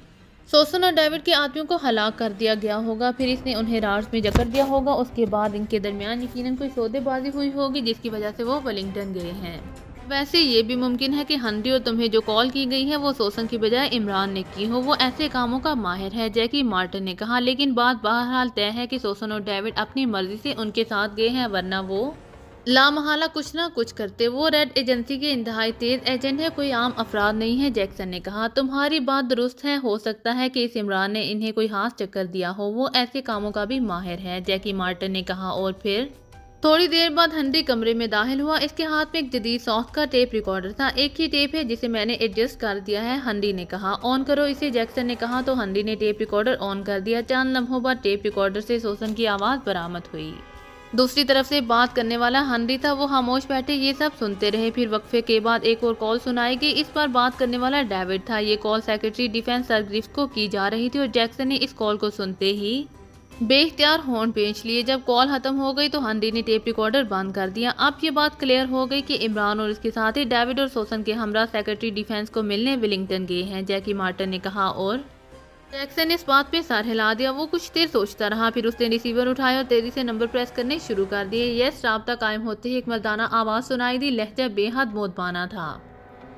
सोसन और डेविड के आदमियों को हलाक कर दिया गया होगा फिर इसने उन्हें रार्स में जकड़ दिया होगा उसके बाद इनके दरमियान यकीन कोई सौदेबाजी हुई होगी जिसकी वजह से वो वेलिंगटन गए हैं वैसे ये भी मुमकिन है कि हनरी और तुम्हें जो कॉल की गई है वो सोसन की बजाय इमरान ने की हो वो ऐसे कामों का माहिर है जैकी मार्टन ने कहा लेकिन बात बहरहाल तय है कि सोसन और डेविड अपनी मर्जी से उनके साथ गए हैं वरना वो लामहला कुछ ना कुछ करते वो रेड एजेंसी के इंतहा तेज एजेंट है कोई आम अफराद नहीं है जैक्सन ने कहा तुम्हारी बात दुरुस्त है हो सकता है कि इस इमरान ने इन्हें कोई हाथ चक्कर दिया हो वो ऐसे कामों का भी माहिर है जैकी मार्टन ने कहा और फिर थोड़ी देर बाद हनरी कमरे में दाखिल हुआ इसके हाथ में एक जदीद सॉफ्ट का टेप रिकॉर्डर था एक ही टेप है जिसे मैंने एडजस्ट कर दिया है हनरी ने कहा ऑन करो इसे जैक्सन ने कहा तो हनरी ने टेप रिकॉर्डर ऑन कर दिया चंद लम्हों बाद टेप रिकॉर्डर से शोषण की आवाज़ बरामद हुई दूसरी तरफ से बात करने वाला हनरी था वो खामोश बैठे ये सब सुनते रहे फिर वक्फे के बाद एक और कॉल सुनाई गई इस पर बात करने वाला डेविड था ये कॉल सेक्रेटरी डिफेंस सरग्रिफ्ट को की जा रही थी और जैक्सन ने इस कॉल को सुनते ही बेख्तियार हॉर्न बेच लिए जब कॉल खत्म हो गई तो हनरी ने टेप रिकॉर्डर बंद कर दिया अब ये बात क्लियर हो गई कि इमरान और इसके साथ ही डेविड और सोसन के हमरा सेक्रेटरी डिफेंस को मिलने विलिंगटन गए हैं जैकी मार्टन ने कहा और जैक्सन ने इस बात पे सार हिला दिया वो कुछ देर सोचता रहा फिर उसने रिसीवर उठाया और तेजी से नंबर प्रेस करने शुरू कर दिए यस रबता कायम होते ही एक मर्दाना आवाज़ सुनाई दी लहजा बेहद मोतबाना था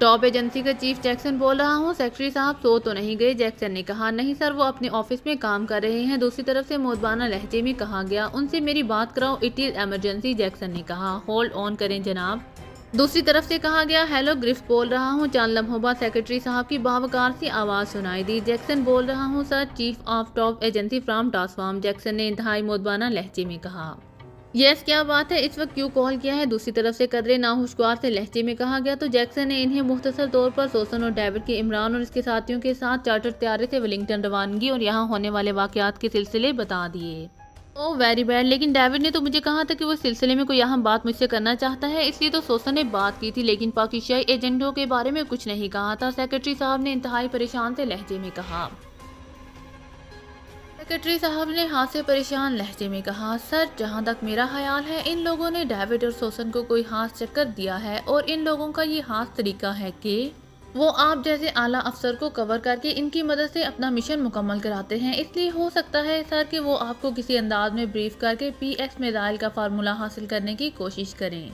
टॉप एजेंसी का चीफ जैक्सन बोल रहा हूँ सेक्रेटरी साहब सो तो नहीं गए जैक्सन ने कहा नहीं सर वो अपने ऑफिस में काम कर रहे हैं दूसरी तरफ से मोदबाना लहजे में कहा गया उनसे मेरी बात कराओ इट इज़ एमरजेंसी जैक्सन ने कहा होल्ड ऑन करें जनाब दूसरी तरफ से कहा गया हेलो ग्रिफ बोल रहा हूँ चांद लम्होबा सेक्रेटरी साहब की बावकार सी आवाज़ सुनाई दी जैक्सन बोल रहा हूँ sir chief of top agency from टास्फाम जैक्सन ने इंतहाई मोदबाना लहजे में कहा यस क्या बात है इस वक्त क्यों कॉल किया है दूसरी तरफ से कदरे नाहुशगवार से लहजे में कहा गया तो जैक्सन ने इन्हें मुख्तसर तौर पर सोसन और डेविड के इमरान और इसके साथियों के साथ चार्टर त्यारे से वेलिंगटन रवानगी और यहाँ होने वाले वाकयात के सिलसिले बता दिए ओ वेरी बैड लेकिन डेविड ने तो मुझे कहा था कि वो सिलसिले में कोई अहम बात मुझसे करना चाहता है इसलिए तो सोसा ने बात की थी लेकिन पाकिस्तानी एजेंटों के बारे में कुछ नहीं कहा था सेक्रेटरी साहब ने इंतहाई परेशान से लहजे में कहा सेक्रेटरी साहब ने हाथ से परेशान लहजे में कहा सर जहाँ तक मेरा ख्याल है इन लोगों ने डेविड और सोसन को कोई हाथ चक्कर दिया है और इन लोगों का ये हाथ तरीका है कि वो आप जैसे आला अफसर को कवर करके इनकी मदद से अपना मिशन मुकम्मल कराते हैं इसलिए हो सकता है सर कि वो आपको किसी अंदाज में ब्रीफ करके पी एक्स मिज़ाइल का फार्मूला हासिल करने की कोशिश करें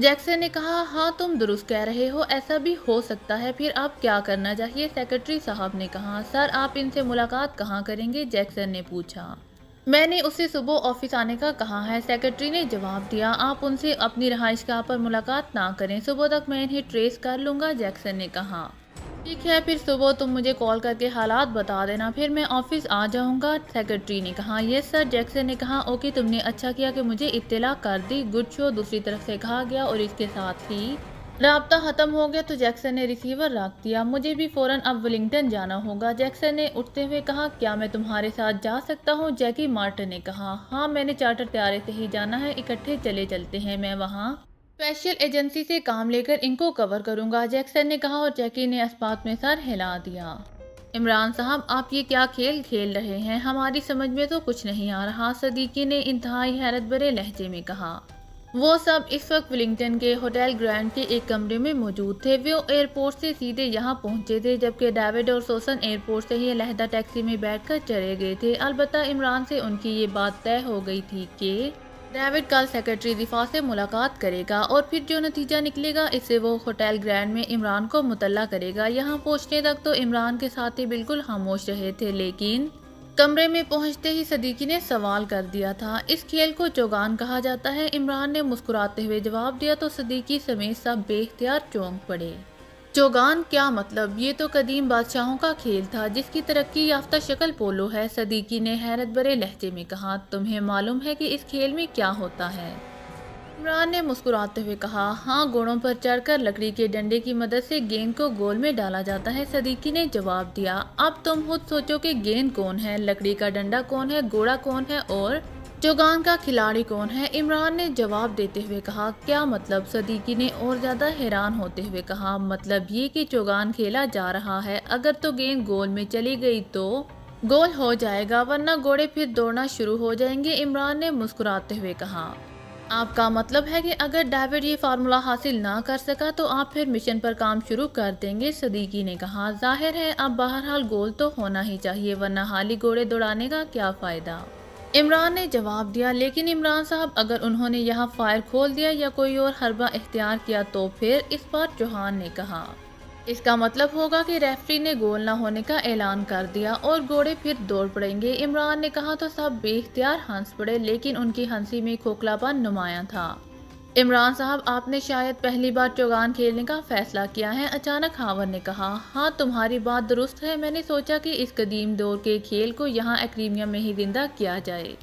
जैक्सन ने कहा हाँ तुम दुरुस्त कह रहे हो ऐसा भी हो सकता है फिर आप क्या करना चाहिए सेक्रेटरी साहब ने कहा सर आप इनसे मुलाकात कहाँ करेंगे जैक्सन ने पूछा मैंने उसे सुबह ऑफिस आने का कहा है सेक्रेटरी ने जवाब दिया आप उनसे अपनी रहाइशगाह पर मुलाकात ना करें सुबह तक मैं इन्हें ट्रेस कर लूँगा जैक्सन ने कहा ठीक है फिर सुबह तुम मुझे कॉल करके हालात बता देना फिर मैं ऑफिस आ जाऊंगा सेक्रेटरी ने कहा यस सर जैक्सन ने कहा ओके तुमने अच्छा किया कि मुझे इत्तला कर दी गुड शो दूसरी तरफ से कहा गया और इसके साथ ही रबता ख़त्म हो गया तो जैक्सन ने रिसीवर रख दिया मुझे भी फ़ौरन अब विलिंगटन जाना होगा जैक्सन ने उठते हुए कहा क्या मैं तुम्हारे साथ जा सकता हूँ जैकी मार्टन ने कहा हाँ मैंने चार्टर त्यारे से ही जाना है इकट्ठे चले चलते हैं मैं वहाँ स्पेशल एजेंसी से काम लेकर इनको कवर करूँगा जैक्सन ने कहा और जैकी ने इस्पात में सर हिला दिया इमरान साहब आप ये क्या खेल खेल रहे हैं हमारी समझ में तो कुछ नहीं आ रहा सदीकी ने इंतहाई हैरत भरे लहजे में कहा वो सब इस वक्त विलिंगटन के होटल ग्रैंड के एक कमरे में मौजूद थे वे एयरपोर्ट से सीधे यहाँ पहुँचे थे जबकि डेविड और सोसन एयरपोर्ट से ही अलहदा टैक्सी में बैठकर चले गए थे अलबत्त इमरान से उनकी ये बात तय हो गई थी कि डेविड कल सेक्रेटरी दिफा से मुलाकात करेगा और फिर जो नतीजा निकलेगा इससे वो होटल ग्रैंड में इमरान को मुतला करेगा यहाँ पहुँचने तक तो इमरान के साथ ही बिल्कुल खामोश रहे थे लेकिन कमरे में पहुंचते ही सदीकी ने सवाल कर दिया था इस खेल को चौगान कहा जाता है इमरान ने मुस्कुराते हुए जवाब दिया तो सदीकी समेत सब बेख्तियार चौंक पड़े चौगान क्या मतलब ये तो कदीम बादशाहों का खेल था जिसकी तरक्की याफ्ता शक्ल पोलो है सदीकी ने हैरत भरे लहजे में कहा तुम्हें मालूम है कि इस खेल में क्या होता है इमरान ने मुस्कुराते हुए कहा हाँ घोड़ों पर चढ़कर लकड़ी के डंडे की मदद से गेंद को गोल में डाला जाता है सदीकी ने जवाब दिया अब तुम खुद सोचो कि गेंद कौन है लकड़ी का डंडा कौन है घोड़ा कौन है और चौगान का खिलाड़ी कौन है इमरान ने जवाब देते हुए कहा क्या मतलब सदीकी ने और ज़्यादा हैरान होते हुए कहा मतलब ये कि चौगान खेला जा रहा है अगर तो गेंद गोल में चली गई तो गोल हो जाएगा वरना घोड़े फिर दौड़ना शुरू हो जाएंगे इमरान ने मुस्कुराते हुए कहा आपका मतलब है कि अगर डेविड ये फार्मूला हासिल ना कर सका तो आप फिर मिशन पर काम शुरू कर देंगे सदीकी ने कहा जाहिर है अब बहरहाल गोल तो होना ही चाहिए वरना हाली घोड़े दौड़ाने का क्या फ़ायदा इमरान ने जवाब दिया लेकिन इमरान साहब अगर उन्होंने यहाँ फायर खोल दिया या कोई और हरबा इख्तियार किया तो फिर इस बार चौहान ने कहा इसका मतलब होगा कि रेफरी ने गोल ना होने का ऐलान कर दिया और घोड़े फिर दौड़ पड़ेंगे इमरान ने कहा तो सब बेख्तियार हंस पड़े लेकिन उनकी हंसी में खोखलापन नुमाया था इमरान साहब आपने शायद पहली बार चौगान खेलने का फैसला किया है अचानक हावर ने कहा हाँ तुम्हारी बात दुरुस्त है मैंने सोचा कि इस कदीम दौर के खेल को यहाँ एक्रीमिया में ही जिंदा किया जाए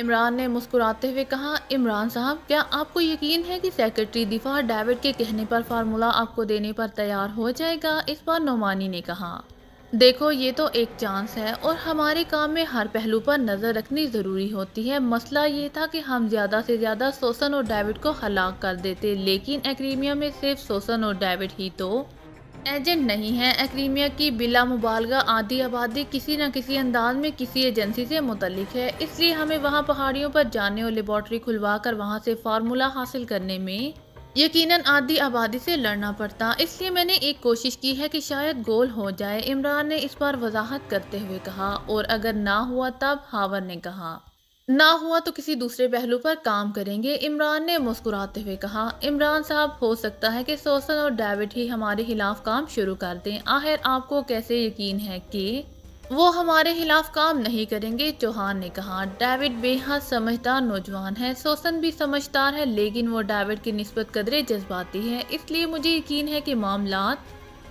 इमरान ने मुस्कुराते हुए कहा इमरान साहब क्या आपको यकीन है कि सेक्रेटरी दिफा डेविड के कहने पर फार्मूला आपको देने पर तैयार हो जाएगा इस बार नोमानी ने कहा देखो ये तो एक चांस है और हमारे काम में हर पहलू पर नज़र रखनी ज़रूरी होती है मसला ये था कि हम ज़्यादा से ज़्यादा सोसन और डेविड को हलाक कर देते लेकिन एक्रीमिया में सिर्फ सोसन और डेविड ही तो एजेंट नहीं है एक्रीमिया की बिला मुबालगा आधी आबादी किसी न किसी अंदाज में किसी एजेंसी से मुतलिक है इसलिए हमें वहाँ पहाड़ियों पर जाने और लेबॉर्ट्री खुलवा कर वहाँ से फार्मूला हासिल करने में यकीनन आधी आबादी से लड़ना पड़ता इसलिए मैंने एक कोशिश की है कि शायद गोल हो जाए इमरान ने इस बार वजाहत करते हुए कहा और अगर ना हुआ तब हावर ने कहा ना हुआ तो किसी दूसरे पहलू पर काम करेंगे इमरान ने मुस्कुराते हुए कहा इमरान साहब हो सकता है कि सोसन और डेविड ही हमारे खिलाफ काम शुरू कर दें आखिर आपको कैसे यकीन है कि वो हमारे खिलाफ काम नहीं करेंगे चौहान ने कहा डेविड बेहद समझदार नौजवान है सोसन भी समझदार है लेकिन वो डेविड की नस्बत कदरे जज्बाती है इसलिए मुझे यकीन है कि मामला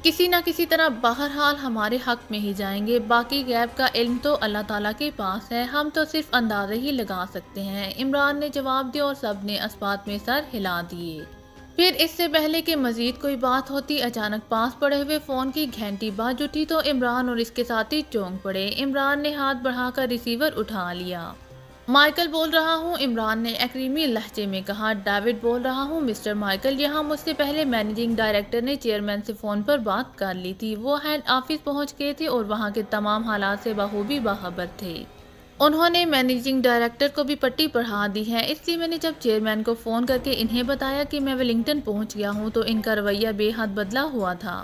किसी ना किसी तरह बहरहाल हमारे हक में ही जाएंगे बाकी गैब का इल्म तो अल्लाह ताला के पास है हम तो सिर्फ अंदाजे ही लगा सकते हैं इमरान ने जवाब दिया और सब ने इस्पात में सर हिला दिए फिर इससे पहले कि मजीद कोई बात होती अचानक पास पड़े हुए फ़ोन की घंटी बाज उठी तो इमरान और इसके साथ ही चौंक पड़े इमरान ने हाथ बढ़ाकर रिसीवर उठा लिया माइकल बोल रहा हूँ इमरान ने अक्रीमी लहजे में कहा डेविड बोल रहा हूँ मिस्टर माइकल यहाँ मुझसे पहले मैनेजिंग डायरेक्टर ने चेयरमैन से फ़ोन पर बात कर ली थी वो हेड ऑफिस पहुँच गए थे और वहाँ के तमाम हालात से बखूबी बाबर थे उन्होंने मैनेजिंग डायरेक्टर को भी पट्टी पढ़ा दी है इसलिए मैंने जब चेयरमैन को फ़ोन करके इन्हें बताया कि मैं वेलिंगटन पहुँच गया हूँ तो इनका रवैया बेहद बदला हुआ था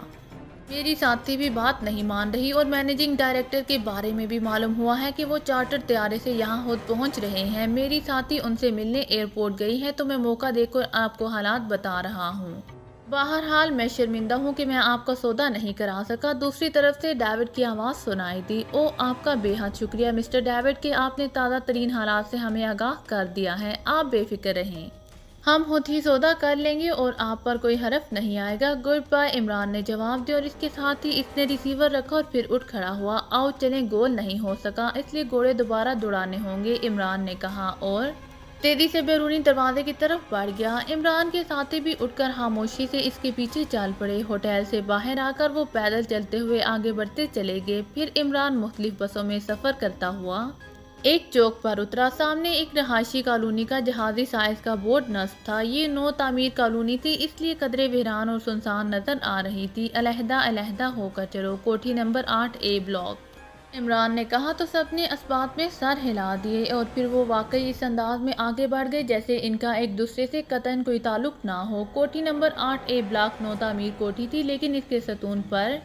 मेरी साथी भी बात नहीं मान रही और मैनेजिंग डायरेक्टर के बारे में भी मालूम हुआ है कि वो चार्टर तैयारे से यहाँ खुद पहुँच रहे हैं मेरी साथी उनसे मिलने एयरपोर्ट गई है तो मैं मौका देकर आपको हालात बता रहा हूँ बहरहाल मैं शर्मिंदा हूँ कि मैं आपका सौदा नहीं करा सका दूसरी तरफ से डेविड की आवाज़ सुनाई दी ओ आपका बेहद शुक्रिया मिस्टर डेविड के आपने ताज़ा तरीन हालात से हमें आगाह कर दिया है आप बेफिक्र रहें हम खुद ही सौदा कर लेंगे और आप पर कोई हरफ नहीं आएगा गुड बाय इमरान ने जवाब दिया और इसके साथ ही इसने रिसीवर रखा और फिर उठ खड़ा हुआ आओ चलें गोल नहीं हो सका इसलिए घोड़े दोबारा दौड़ाने होंगे इमरान ने कहा और तेजी से बैरूनी दरवाजे की तरफ बढ़ गया इमरान के साथी भी उठकर खामोशी से इसके पीछे चल पड़े होटल से बाहर आकर वो पैदल चलते हुए आगे बढ़ते चले गए फिर इमरान मुख्तलिफ बसों में सफ़र करता हुआ एक चौक पर उतरा सामने एक रहायशी कॉलोनी का जहाजी साइज का बोर्ड नस्ब था ये नो तामीर कॉलोनी थी इसलिए कदरे वहरान और सुनसान नजर आ रही थी अलहदा अलहदा होकर चलो कोठी नंबर आठ ए ब्लॉक इमरान ने कहा तो सब ने इस्बात में सर हिला दिए और फिर वो वाकई इस अंदाज में आगे बढ़ गए जैसे इनका एक दूसरे से कतन कोई ताल्लुक ना हो कोठी नंबर आठ ए ब्लॉक नो तामीर कोठी थी लेकिन इसके सतून पर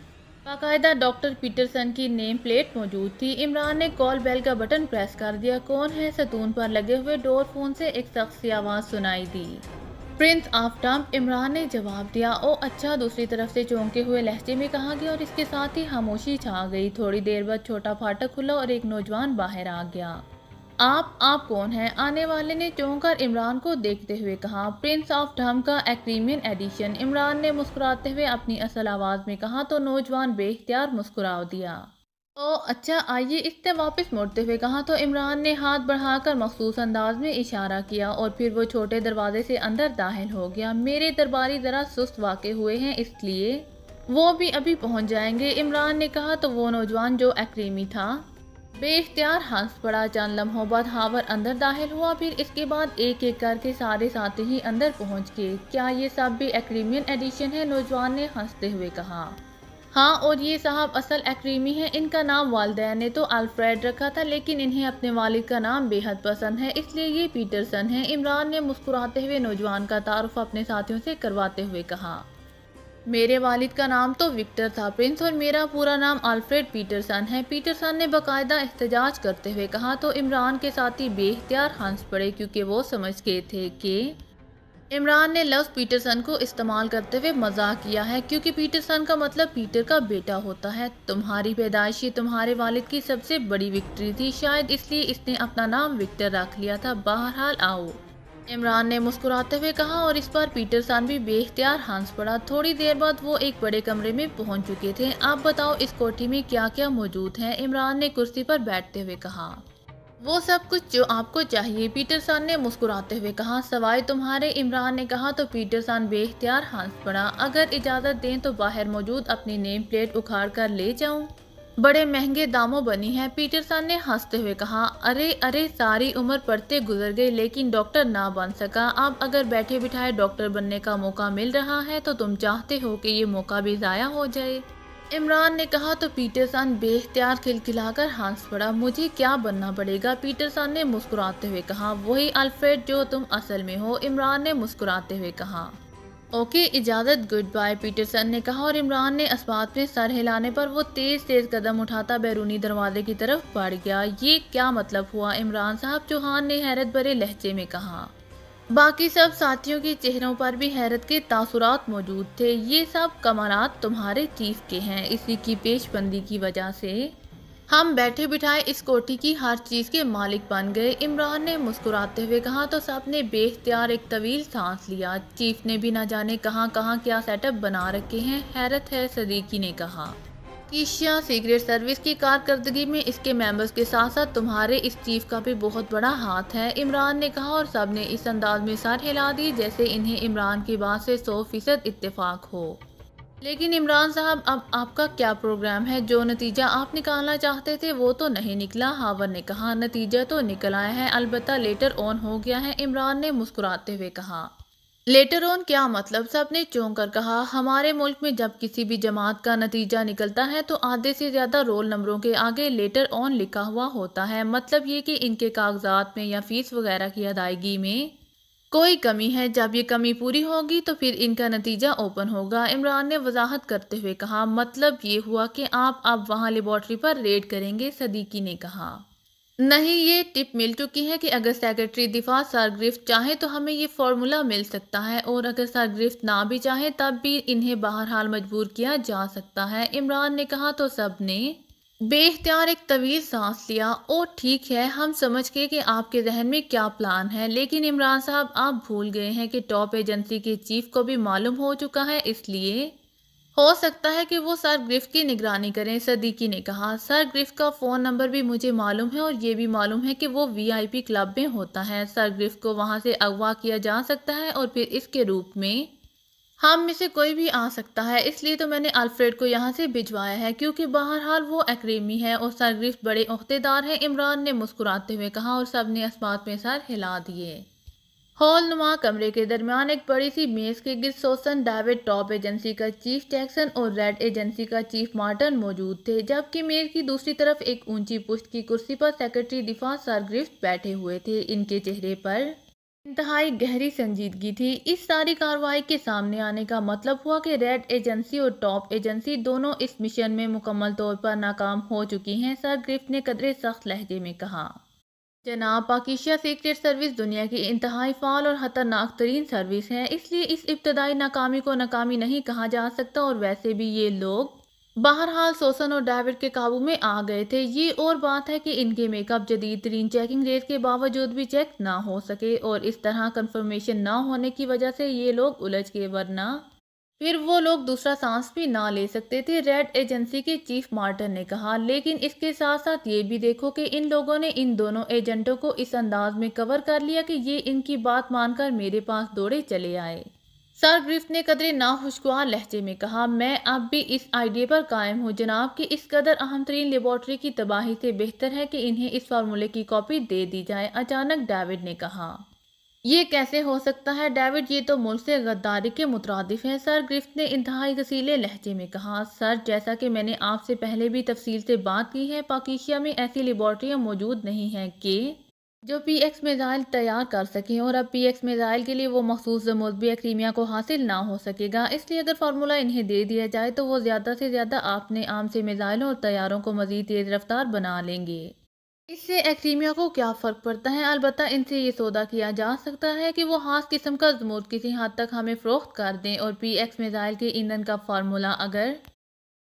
बाकायदा डॉक्टर पीटरसन की नेम प्लेट मौजूद थी इमरान ने कॉल बेल का बटन प्रेस कर दिया कौन है सतून पर लगे हुए डोर फोन से एक शख्स की आवाज़ सुनाई दी प्रिंस ऑफ टम्प इमरान ने जवाब दिया ओ अच्छा दूसरी तरफ से चौंके हुए लहजे में कहा गया और इसके साथ ही खामोशी छा गई थोड़ी देर बाद छोटा फाटक खुला और एक नौजवान बाहर आ गया आप आप कौन हैं आने वाले ने चौंकर इमरान को देखते हुए कहा प्रिंस ऑफ ढम का एक्रीमियन एडिशन इमरान ने मुस्कुराते हुए अपनी असल आवाज़ में कहा तो नौजवान बेख्तियार मुस्कुरा दिया ओ अच्छा आइए इससे वापस मुड़ते हुए कहा तो इमरान ने हाथ बढ़ाकर मखसूस अंदाज में इशारा किया और फिर वो छोटे दरवाजे से अंदर दाखिल हो गया मेरे दरबारी ज़रा सुस्त वाक़ हुए हैं इसलिए वो भी अभी पहुंच जाएंगे इमरान ने कहा तो वो नौजवान जो एक्रीमी था बेख्तियार हंस पड़ा चंद लम्हों बाद हावर अंदर दाखिल हुआ फिर इसके बाद एक एक करके सारे साथी ही अंदर पहुंच गए क्या ये सब भी एक्रीमियन एडिशन है नौजवान ने हंसते हुए कहा हाँ और ये साहब असल एक्रीमी है इनका नाम वालदे ने तो अल्फ्रेड रखा था लेकिन इन्हें अपने वालिद का नाम बेहद पसंद है इसलिए ये पीटरसन है इमरान ने मुस्कुराते हुए नौजवान का तारफ़ अपने साथियों से करवाते हुए कहा मेरे वालिद का नाम तो विक्टर था प्रिंस और मेरा पूरा नाम अल्फ्रेड पीटरसन है पीटरसन ने बाकायदा एहतजाज करते हुए कहा तो इमरान के ही बेख्तियार हंस पड़े क्योंकि वो समझ गए थे कि इमरान ने लव पीटरसन को इस्तेमाल करते हुए मजाक किया है क्योंकि पीटरसन का मतलब पीटर का बेटा होता है तुम्हारी पैदाइश ये तुम्हारे वालिद की सबसे बड़ी विक्ट्री थी शायद इसलिए इसने अपना नाम विक्टर रख लिया था बहरहाल आओ इमरान ने मुस्कुराते हुए कहा और इस बार पीटर सान भी बेख्तियार हंस पड़ा थोड़ी देर बाद वो एक बड़े कमरे में पहुंच चुके थे आप बताओ इस कोठी में क्या क्या मौजूद है इमरान ने कुर्सी पर बैठते हुए कहा वो सब कुछ जो आपको चाहिए पीटर सान ने मुस्कुराते हुए कहा सवाए तुम्हारे इमरान ने कहा तो पीटर सान बेख्तियार हंस पड़ा अगर इजाज़त दें तो बाहर मौजूद अपनी नेम प्लेट उखाड़ कर ले जाऊं बड़े महंगे दामों बनी है पीटरसन ने हंसते हुए कहा अरे अरे सारी उम्र पढ़ते गुजर गई लेकिन डॉक्टर ना बन सका अब अगर बैठे बिठाए डॉक्टर बनने का मौका मिल रहा है तो तुम चाहते हो कि ये मौका भी ज़ाया हो जाए इमरान ने कहा तो पीटरसन बेख्तियार खिलखिलाकर हंस पड़ा मुझे क्या बनना पड़ेगा पीटरसन ने मुस्कुराते हुए कहा वही अल्फ्रेड जो तुम असल में हो इमरान ने मुस्कुराते हुए कहा ओके इजाज़त गुड बाय पीटरसन ने कहा और इमरान ने इस्बात में सर हिलाने पर वो तेज़ तेज़ कदम उठाता बैरूनी दरवाजे की तरफ बढ़ गया ये क्या मतलब हुआ इमरान साहब चौहान ने हैरत भरे लहजे में कहा बाकी सब साथियों के चेहरों पर भी हैरत के तासुरात मौजूद थे ये सब कमारात तुम्हारे चीफ के हैं इसी की पेशबंदी की वजह से हम बैठे बिठाए इस कोठी की हर चीज़ के मालिक बन गए इमरान ने मुस्कुराते हुए कहा तो सब ने बेख्तियार एक तवील सांस लिया चीफ ने भी ना जाने कहां कहां क्या सेटअप बना रखे हैं हैरत है सदीकी ने कहा ईशिया सीक्रेट सर्विस की कारकर्दगी में इसके मेंबर्स के साथ साथ तुम्हारे इस चीफ का भी बहुत बड़ा हाथ है इमरान ने कहा और सब ने इस अंदाज में सर हिला दी जैसे इन्हें इमरान की बात से सौ फीसद इतफाक़ हो लेकिन इमरान साहब अब आपका क्या प्रोग्राम है जो नतीजा आप निकालना चाहते थे वो तो नहीं निकला हावर ने कहा नतीजा तो निकल आया है अलबत् लेटर ऑन हो गया है इमरान ने मुस्कुराते हुए कहा लेटर ऑन क्या मतलब सब ने चौंक कर कहा हमारे मुल्क में जब किसी भी जमात का नतीजा निकलता है तो आधे से ज़्यादा रोल नंबरों के आगे लेटर ऑन लिखा हुआ होता है मतलब ये कि इनके कागजात में या फीस वगैरह की अदायगी में कोई कमी है जब ये कमी पूरी होगी तो फिर इनका नतीजा ओपन होगा इमरान ने वजाहत करते हुए कहा मतलब ये हुआ कि आप अब वहाँ लेबॉर्ट्री पर रेड करेंगे सदीकी ने कहा नहीं ये टिप मिल चुकी है कि अगर सेक्रेटरी दिफा सरग्रिफ्ट चाहे तो हमें ये फार्मूला मिल सकता है और अगर सरग्रिफ्ट ना भी चाहे तब भी इन्हें बहरहाल मजबूर किया जा सकता है इमरान ने कहा तो सब ने बेख्तियार एक तवील सांस लिया ओ ठीक है हम समझ गए कि आपके जहन में क्या प्लान है लेकिन इमरान साहब आप भूल गए हैं कि टॉप एजेंसी के चीफ को भी मालूम हो चुका है इसलिए हो सकता है कि वो सर ग्रिफ की निगरानी करें सदीकी ने कहा सर ग्रिफ का फ़ोन नंबर भी मुझे मालूम है और ये भी मालूम है कि वो वीआईपी क्लब में होता है सर ग्रिफ को वहाँ से अगवा किया जा सकता है और फिर इसके रूप में हम में से कोई भी आ सकता है इसलिए तो मैंने अल्फ्रेड को यहाँ से भिजवाया है क्योंकि बहरहाल वो अक्रेमी है और सरग्रिफ बड़े अहदेदार हैं इमरान ने मुस्कुराते हुए कहा और सब ने इस्बात में सर हिला दिए हॉल नुमा कमरे के दरमियान एक बड़ी सी मेज़ के गिर सोसन डेविड टॉप एजेंसी का चीफ टैक्सन और रेड एजेंसी का चीफ मार्टन मौजूद थे जबकि मेज़ की दूसरी तरफ एक ऊंची पुश्त की कुर्सी पर सेक्रेटरी दिफा सरग्रिफ्ट बैठे हुए थे इनके चेहरे पर इंतहाई गहरी संजीदगी थी इस सारी कार्रवाई के सामने आने का मतलब हुआ कि रेड एजेंसी और टॉप एजेंसी दोनों इस मिशन में मुकम्मल तौर पर नाकाम हो चुकी हैं सर ग्रिफ्ट ने कदरे सख्त लहजे में कहा जनाब पाकिशिया सीक्रेट सर्विस दुनिया की इंतहाई फाल और ख़तरनाक तरीन सर्विस है इसलिए इस इब्तदाई नाकामी को नाकामी नहीं कहा जा सकता और वैसे भी ये लोग बहरहाल सोसन और डेविड के काबू में आ गए थे ये और बात है कि इनके मेकअप जदीद तरीन चेकिंग रेट के बावजूद भी चेक ना हो सके और इस तरह कंफर्मेशन ना होने की वजह से ये लोग उलझ के वरना फिर वो लोग दूसरा सांस भी ना ले सकते थे रेड एजेंसी के चीफ मार्टर ने कहा लेकिन इसके साथ साथ ये भी देखो कि इन लोगों ने इन दोनों एजेंटों को इस अंदाज में कवर कर लिया कि ये इनकी बात मानकर मेरे पास दौड़े चले आए सर ग्रिफ्ट ने कदरे नाखुशगवार लहजे में कहा मैं अब भी इस आइडिया पर कायम हूँ जनाब कि इस कदर अहम तरीन लेबॉर्टरी की तबाही से बेहतर है कि इन्हें इस फार्मूले की कॉपी दे दी जाए अचानक डेविड ने कहा ये कैसे हो सकता है डेविड ये तो मुल्क से गद्दारी के मुतरदफ हैं सर ग्रिफ्ट ने इंतहाई गसीले लहजे में कहा सर जैसा कि मैंने आपसे पहले भी तफसील से बात की है पाकिशिया में ऐसी लेबॉर्ट्रियाँ मौजूद नहीं हैं कि जो पी एक्स मिज़ाइल तैयार कर सकें और अब पी एक्स मिज़ाइल के लिए वो मखसूस मौलबी क्रीमिया को हासिल ना हो सकेगा इसलिए अगर फार्मूला इन्हें दे दिया जाए तो वो ज़्यादा से ज़्यादा आपने आम से मिज़ाइलों और तैयारों को मज़ीद तेज़ रफ्तार बना लेंगे इससे एक्रीमिया को क्या फ़र्क पड़ता है अलबत् इनसे ये सौदा किया जा सकता है कि वो खास किस्म का जमूत किसी हद तक हमें फ़रोख्त कर दें और पी एक्स मिज़ाइल के ईंधन का फार्मूला अगर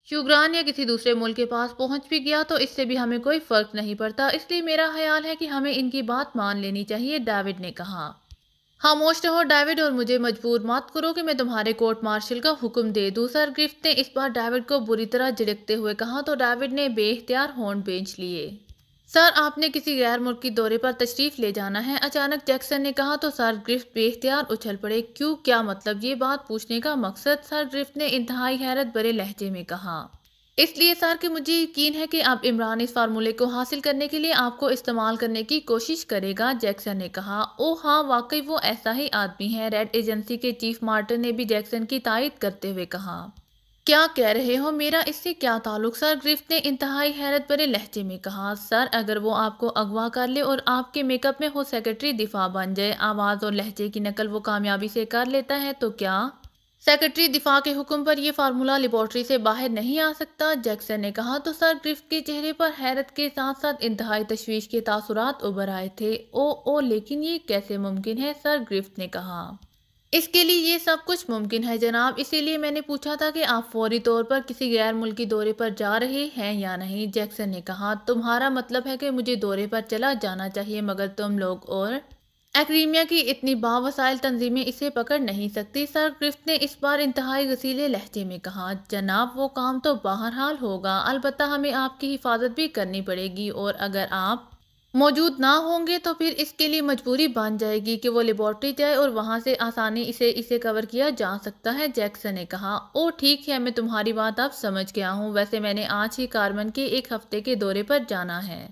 शुभरान या किसी दूसरे मुल्क के पास पहुंच भी गया तो इससे भी हमें कोई फ़र्क नहीं पड़ता इसलिए मेरा ख्याल है कि हमें इनकी बात मान लेनी चाहिए डेविड ने कहा खामोश रहो डेविड और मुझे मजबूर मत करो कि मैं तुम्हारे कोर्ट मार्शल का हुक्म दे दूसर ग्रिफ्ट ने इस बार डेविड को बुरी तरह झिड़कते हुए कहा तो डेविड ने बेख्तियार हॉर्न बेच लिए सर आपने किसी गैर मुल्की दौरे पर तशरीफ़ ले जाना है अचानक जैक्सन ने कहा तो सर ग्रिफ्ट बेख्तियार उछल पड़े क्यों क्या मतलब ये बात पूछने का मकसद सर ग्रिफ्ट ने इंतहाई हैरत भरे लहजे में कहा इसलिए सर कि मुझे यकीन है कि आप इमरान इस फार्मूले को हासिल करने के लिए आपको इस्तेमाल करने की कोशिश करेगा जैक्सन ने कहा ओ हाँ वाकई वो ऐसा ही आदमी है रेड एजेंसी के चीफ मार्टन ने भी जैक्सन की तायद करते हुए कहा क्या कह रहे हो मेरा इससे क्या ताल्लुक सर ग्रिफ्ट ने इंतहाई हैरत भरे लहजे में कहा सर अगर वो आपको अगवा कर ले और आपके मेकअप में हो सेक्रेटरी दिफा बन जाए आवाज़ और लहजे की नकल वो कामयाबी से कर लेता है तो क्या सेक्रेटरी दिफा के हुक्म पर यह फार्मूला लेबॉर्ट्री से बाहर नहीं आ सकता जैक्सन ने कहा तो सर ग्रिफ्ट के चेहरे पर हैरत के साथ साथ इंतहाई तशवीश के तासुरात उभर आए थे ओ ओ लेकिन ये कैसे मुमकिन है सर ग्रिफ्ट ने कहा इसके लिए ये सब कुछ मुमकिन है जनाब इसीलिए मैंने पूछा था कि आप फौरी तौर पर किसी गैर मुल्की दौरे पर जा रहे हैं या नहीं जैक्सन ने कहा तुम्हारा मतलब है कि मुझे दौरे पर चला जाना चाहिए मगर तुम लोग और एक्रीमिया की इतनी बावसाइल तंजीमें इसे पकड़ नहीं सकती सर ग्रिफ्ट ने इस बार इंतहाई गसीले लहजे में कहा जनाब वो काम तो बहरहाल होगा अलबत्त हमें आपकी हिफाजत भी करनी पड़ेगी और अगर आप मौजूद ना होंगे तो फिर इसके लिए मजबूरी बन जाएगी कि वो लेबॉर्ट्री जाए और वहाँ से आसानी इसे इसे कवर किया जा सकता है जैक्सन ने कहा ओ ठीक है मैं तुम्हारी बात अब समझ गया हूँ वैसे मैंने आज ही कार्बन के एक हफ्ते के दौरे पर जाना है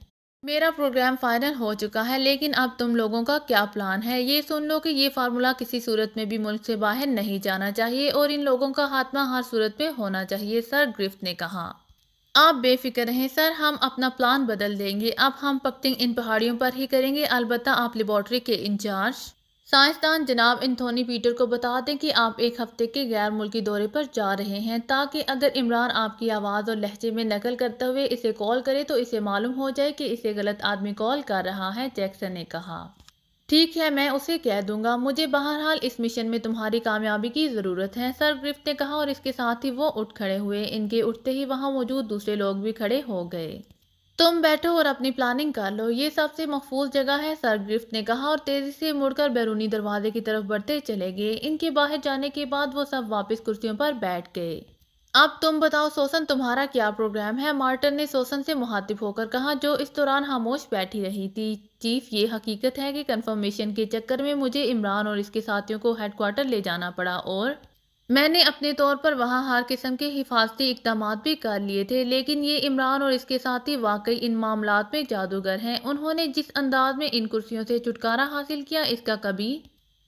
मेरा प्रोग्राम फाइनल हो चुका है लेकिन अब तुम लोगों का क्या प्लान है ये सुन लो कि ये फार्मूला किसी सूरत में भी मुल्क से बाहर नहीं जाना चाहिए और इन लोगों का खात्मा हर सूरत में होना चाहिए सर ग्रिफ्ट ने कहा आप बेफिक्र रहें सर हम अपना प्लान बदल देंगे अब हम पक्टिंग इन पहाड़ियों पर ही करेंगे अलबत्त आप लेबॉर्ट्री के इंचार्ज साइंसदान जनाब इंथोनी पीटर को बता दें कि आप एक हफ्ते के गैर मुल्की दौरे पर जा रहे हैं ताकि अगर इमरान आपकी आवाज़ और लहजे में नकल करते हुए इसे कॉल करे तो इसे मालूम हो जाए कि इसे गलत आदमी कॉल कर रहा है जैक्सन ने कहा ठीक है मैं उसे कह दूंगा मुझे बहरहाल इस मिशन में तुम्हारी कामयाबी की ज़रूरत है सर ग्रिफ्ट ने कहा और इसके साथ ही वो उठ खड़े हुए इनके उठते ही वहाँ मौजूद दूसरे लोग भी खड़े हो गए तुम बैठो और अपनी प्लानिंग कर लो ये सबसे मखफूज जगह है सर ग्रिफ्ट ने कहा और तेज़ी से मुड़कर बैरूनी दरवाजे की तरफ बढ़ते चले गए इनके बाहर जाने के बाद वो सब वापस कुर्सियों पर बैठ गए अब तुम बताओ सोसन तुम्हारा क्या प्रोग्राम है मार्टन ने सोसन से मुहातिब होकर कहा जो इस दौरान खामोश बैठी रही थी चीफ ये हकीकत है कि कन्फर्मेशन के चक्कर में मुझे इमरान और इसके साथियों को हेडकोार्टर ले जाना पड़ा और मैंने अपने तौर पर वहाँ हर किस्म के हिफाजती इकदाम भी कर लिए थे लेकिन ये इमरान और इसके साथी वाकई इन मामला में जादूगर हैं उन्होंने जिस अंदाज में इन कुर्सियों से छुटकारा हासिल किया इसका कभी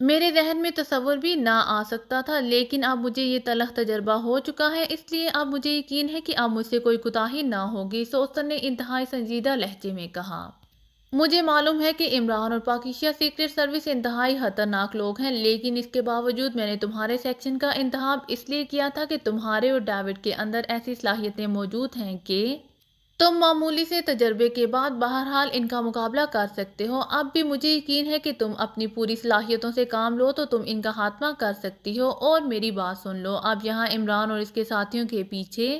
मेरे जहन में तस्वुर भी ना आ सकता था लेकिन अब मुझे ये तलख तजर्बा हो चुका है इसलिए अब मुझे यकीन है कि अब मुझसे कोई कुताही ना होगी सोस्तर ने इंतहाई संजीदा लहजे में कहा मुझे मालूम है कि इमरान और पाकिस्तान सीक्रेट सर्विस इंतहाई खतरनाक लोग हैं लेकिन इसके बावजूद मैंने तुम्हारे सेक्शन का इंतहा इसलिए किया था कि तुम्हारे और डेविड के अंदर ऐसी सलाहियतें मौजूद हैं कि तुम मामूली से तजर्बे के बाद बहरहाल इनका मुकाबला कर सकते हो अब भी मुझे यकीन है कि तुम अपनी पूरी सलाहियतों से काम लो तो तुम इनका खात्मा कर सकती हो और मेरी बात सुन लो अब यहाँ इमरान और इसके साथियों के पीछे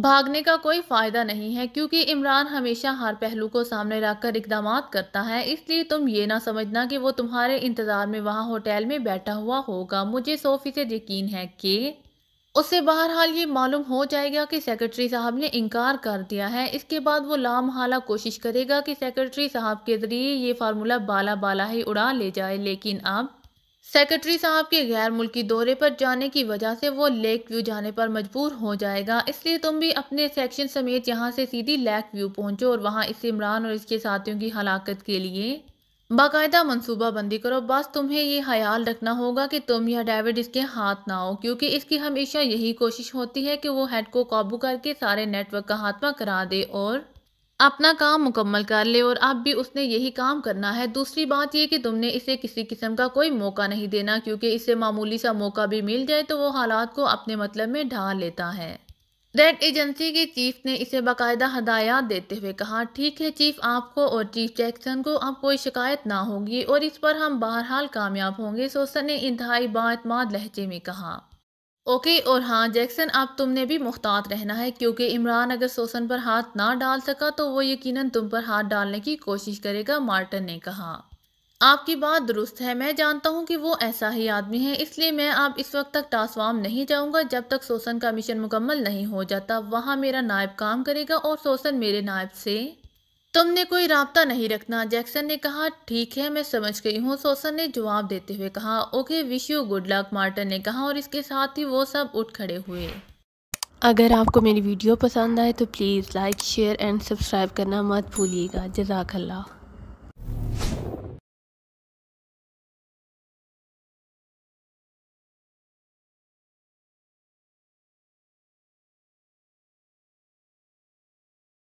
भागने का कोई फ़ायदा नहीं है क्योंकि इमरान हमेशा हर पहलू को सामने रखकर इकदाम करता है इसलिए तुम ये ना समझना कि वो तुम्हारे इंतज़ार में वहाँ होटल में बैठा हुआ होगा मुझे सौ फीसद यकीन है कि उससे बहरहाल ये मालूम हो जाएगा कि सेक्रेटरी साहब ने इनकार कर दिया है इसके बाद वो लामहाला कोशिश करेगा कि सेक्रेटरी साहब के ज़रिए ये फार्मूला बाला बाला ही उड़ा ले जाए लेकिन अब सेक्रेटरी साहब के गैर मुल्की दौरे पर जाने की वजह से वो लेक व्यू जाने पर मजबूर हो जाएगा इसलिए तुम भी अपने सेक्शन समेत यहाँ से सीधी लेक व्यू पहुँचो और वहाँ इस इमरान और इसके साथियों की हलाकत के लिए बाकायदा मनसूबाबंदी करो बस तुम्हें ये ख्याल रखना होगा कि तुम या डेविड इसके हाथ ना हो क्योंकि इसकी हमेशा यही कोशिश होती है कि वो हेड को काबू करके सारे नेटवर्क का खात्मा करा दे और अपना काम मुकम्मल कर ले और अब भी उसने यही काम करना है दूसरी बात यह कि तुमने इसे किसी किस्म का कोई मौका नहीं देना क्योंकि इसे मामूली सा मौका भी मिल जाए तो वो हालात को अपने मतलब में ढाल लेता है रेड एजेंसी के चीफ ने इसे बाकायदा हदायत देते हुए कहा ठीक है चीफ आपको और चीफ जैक्सन को अब कोई शिकायत ना होगी और इस पर हम बहरहाल कामयाब होंगे सोसन ने इंतहाई बातमाद लहजे में कहा ओके और हाँ जैक्सन अब तुमने भी मुख्तात रहना है क्योंकि इमरान अगर सोसन पर हाथ ना डाल सका तो वो यकीनन तुम पर हाथ डालने की कोशिश करेगा मार्टन ने कहा आपकी बात दुरुस्त है मैं जानता हूँ कि वो ऐसा ही आदमी है इसलिए मैं आप इस वक्त तक टासवाम नहीं जाऊँगा जब तक सोसन का मिशन मुकम्मल नहीं हो जाता वहाँ मेरा नायब काम करेगा और सोसन मेरे नायब से तुमने कोई रबता नहीं रखना जैक्सन ने कहा ठीक है मैं समझ गई हूँ सोसन ने जवाब देते हुए कहा okay wish you good luck Martin ने कहा और इसके साथ ही वो सब उठ खड़े हुए अगर आपको मेरी वीडियो पसंद आए तो please like share and subscribe करना मत भूलिएगा जजाकल्ला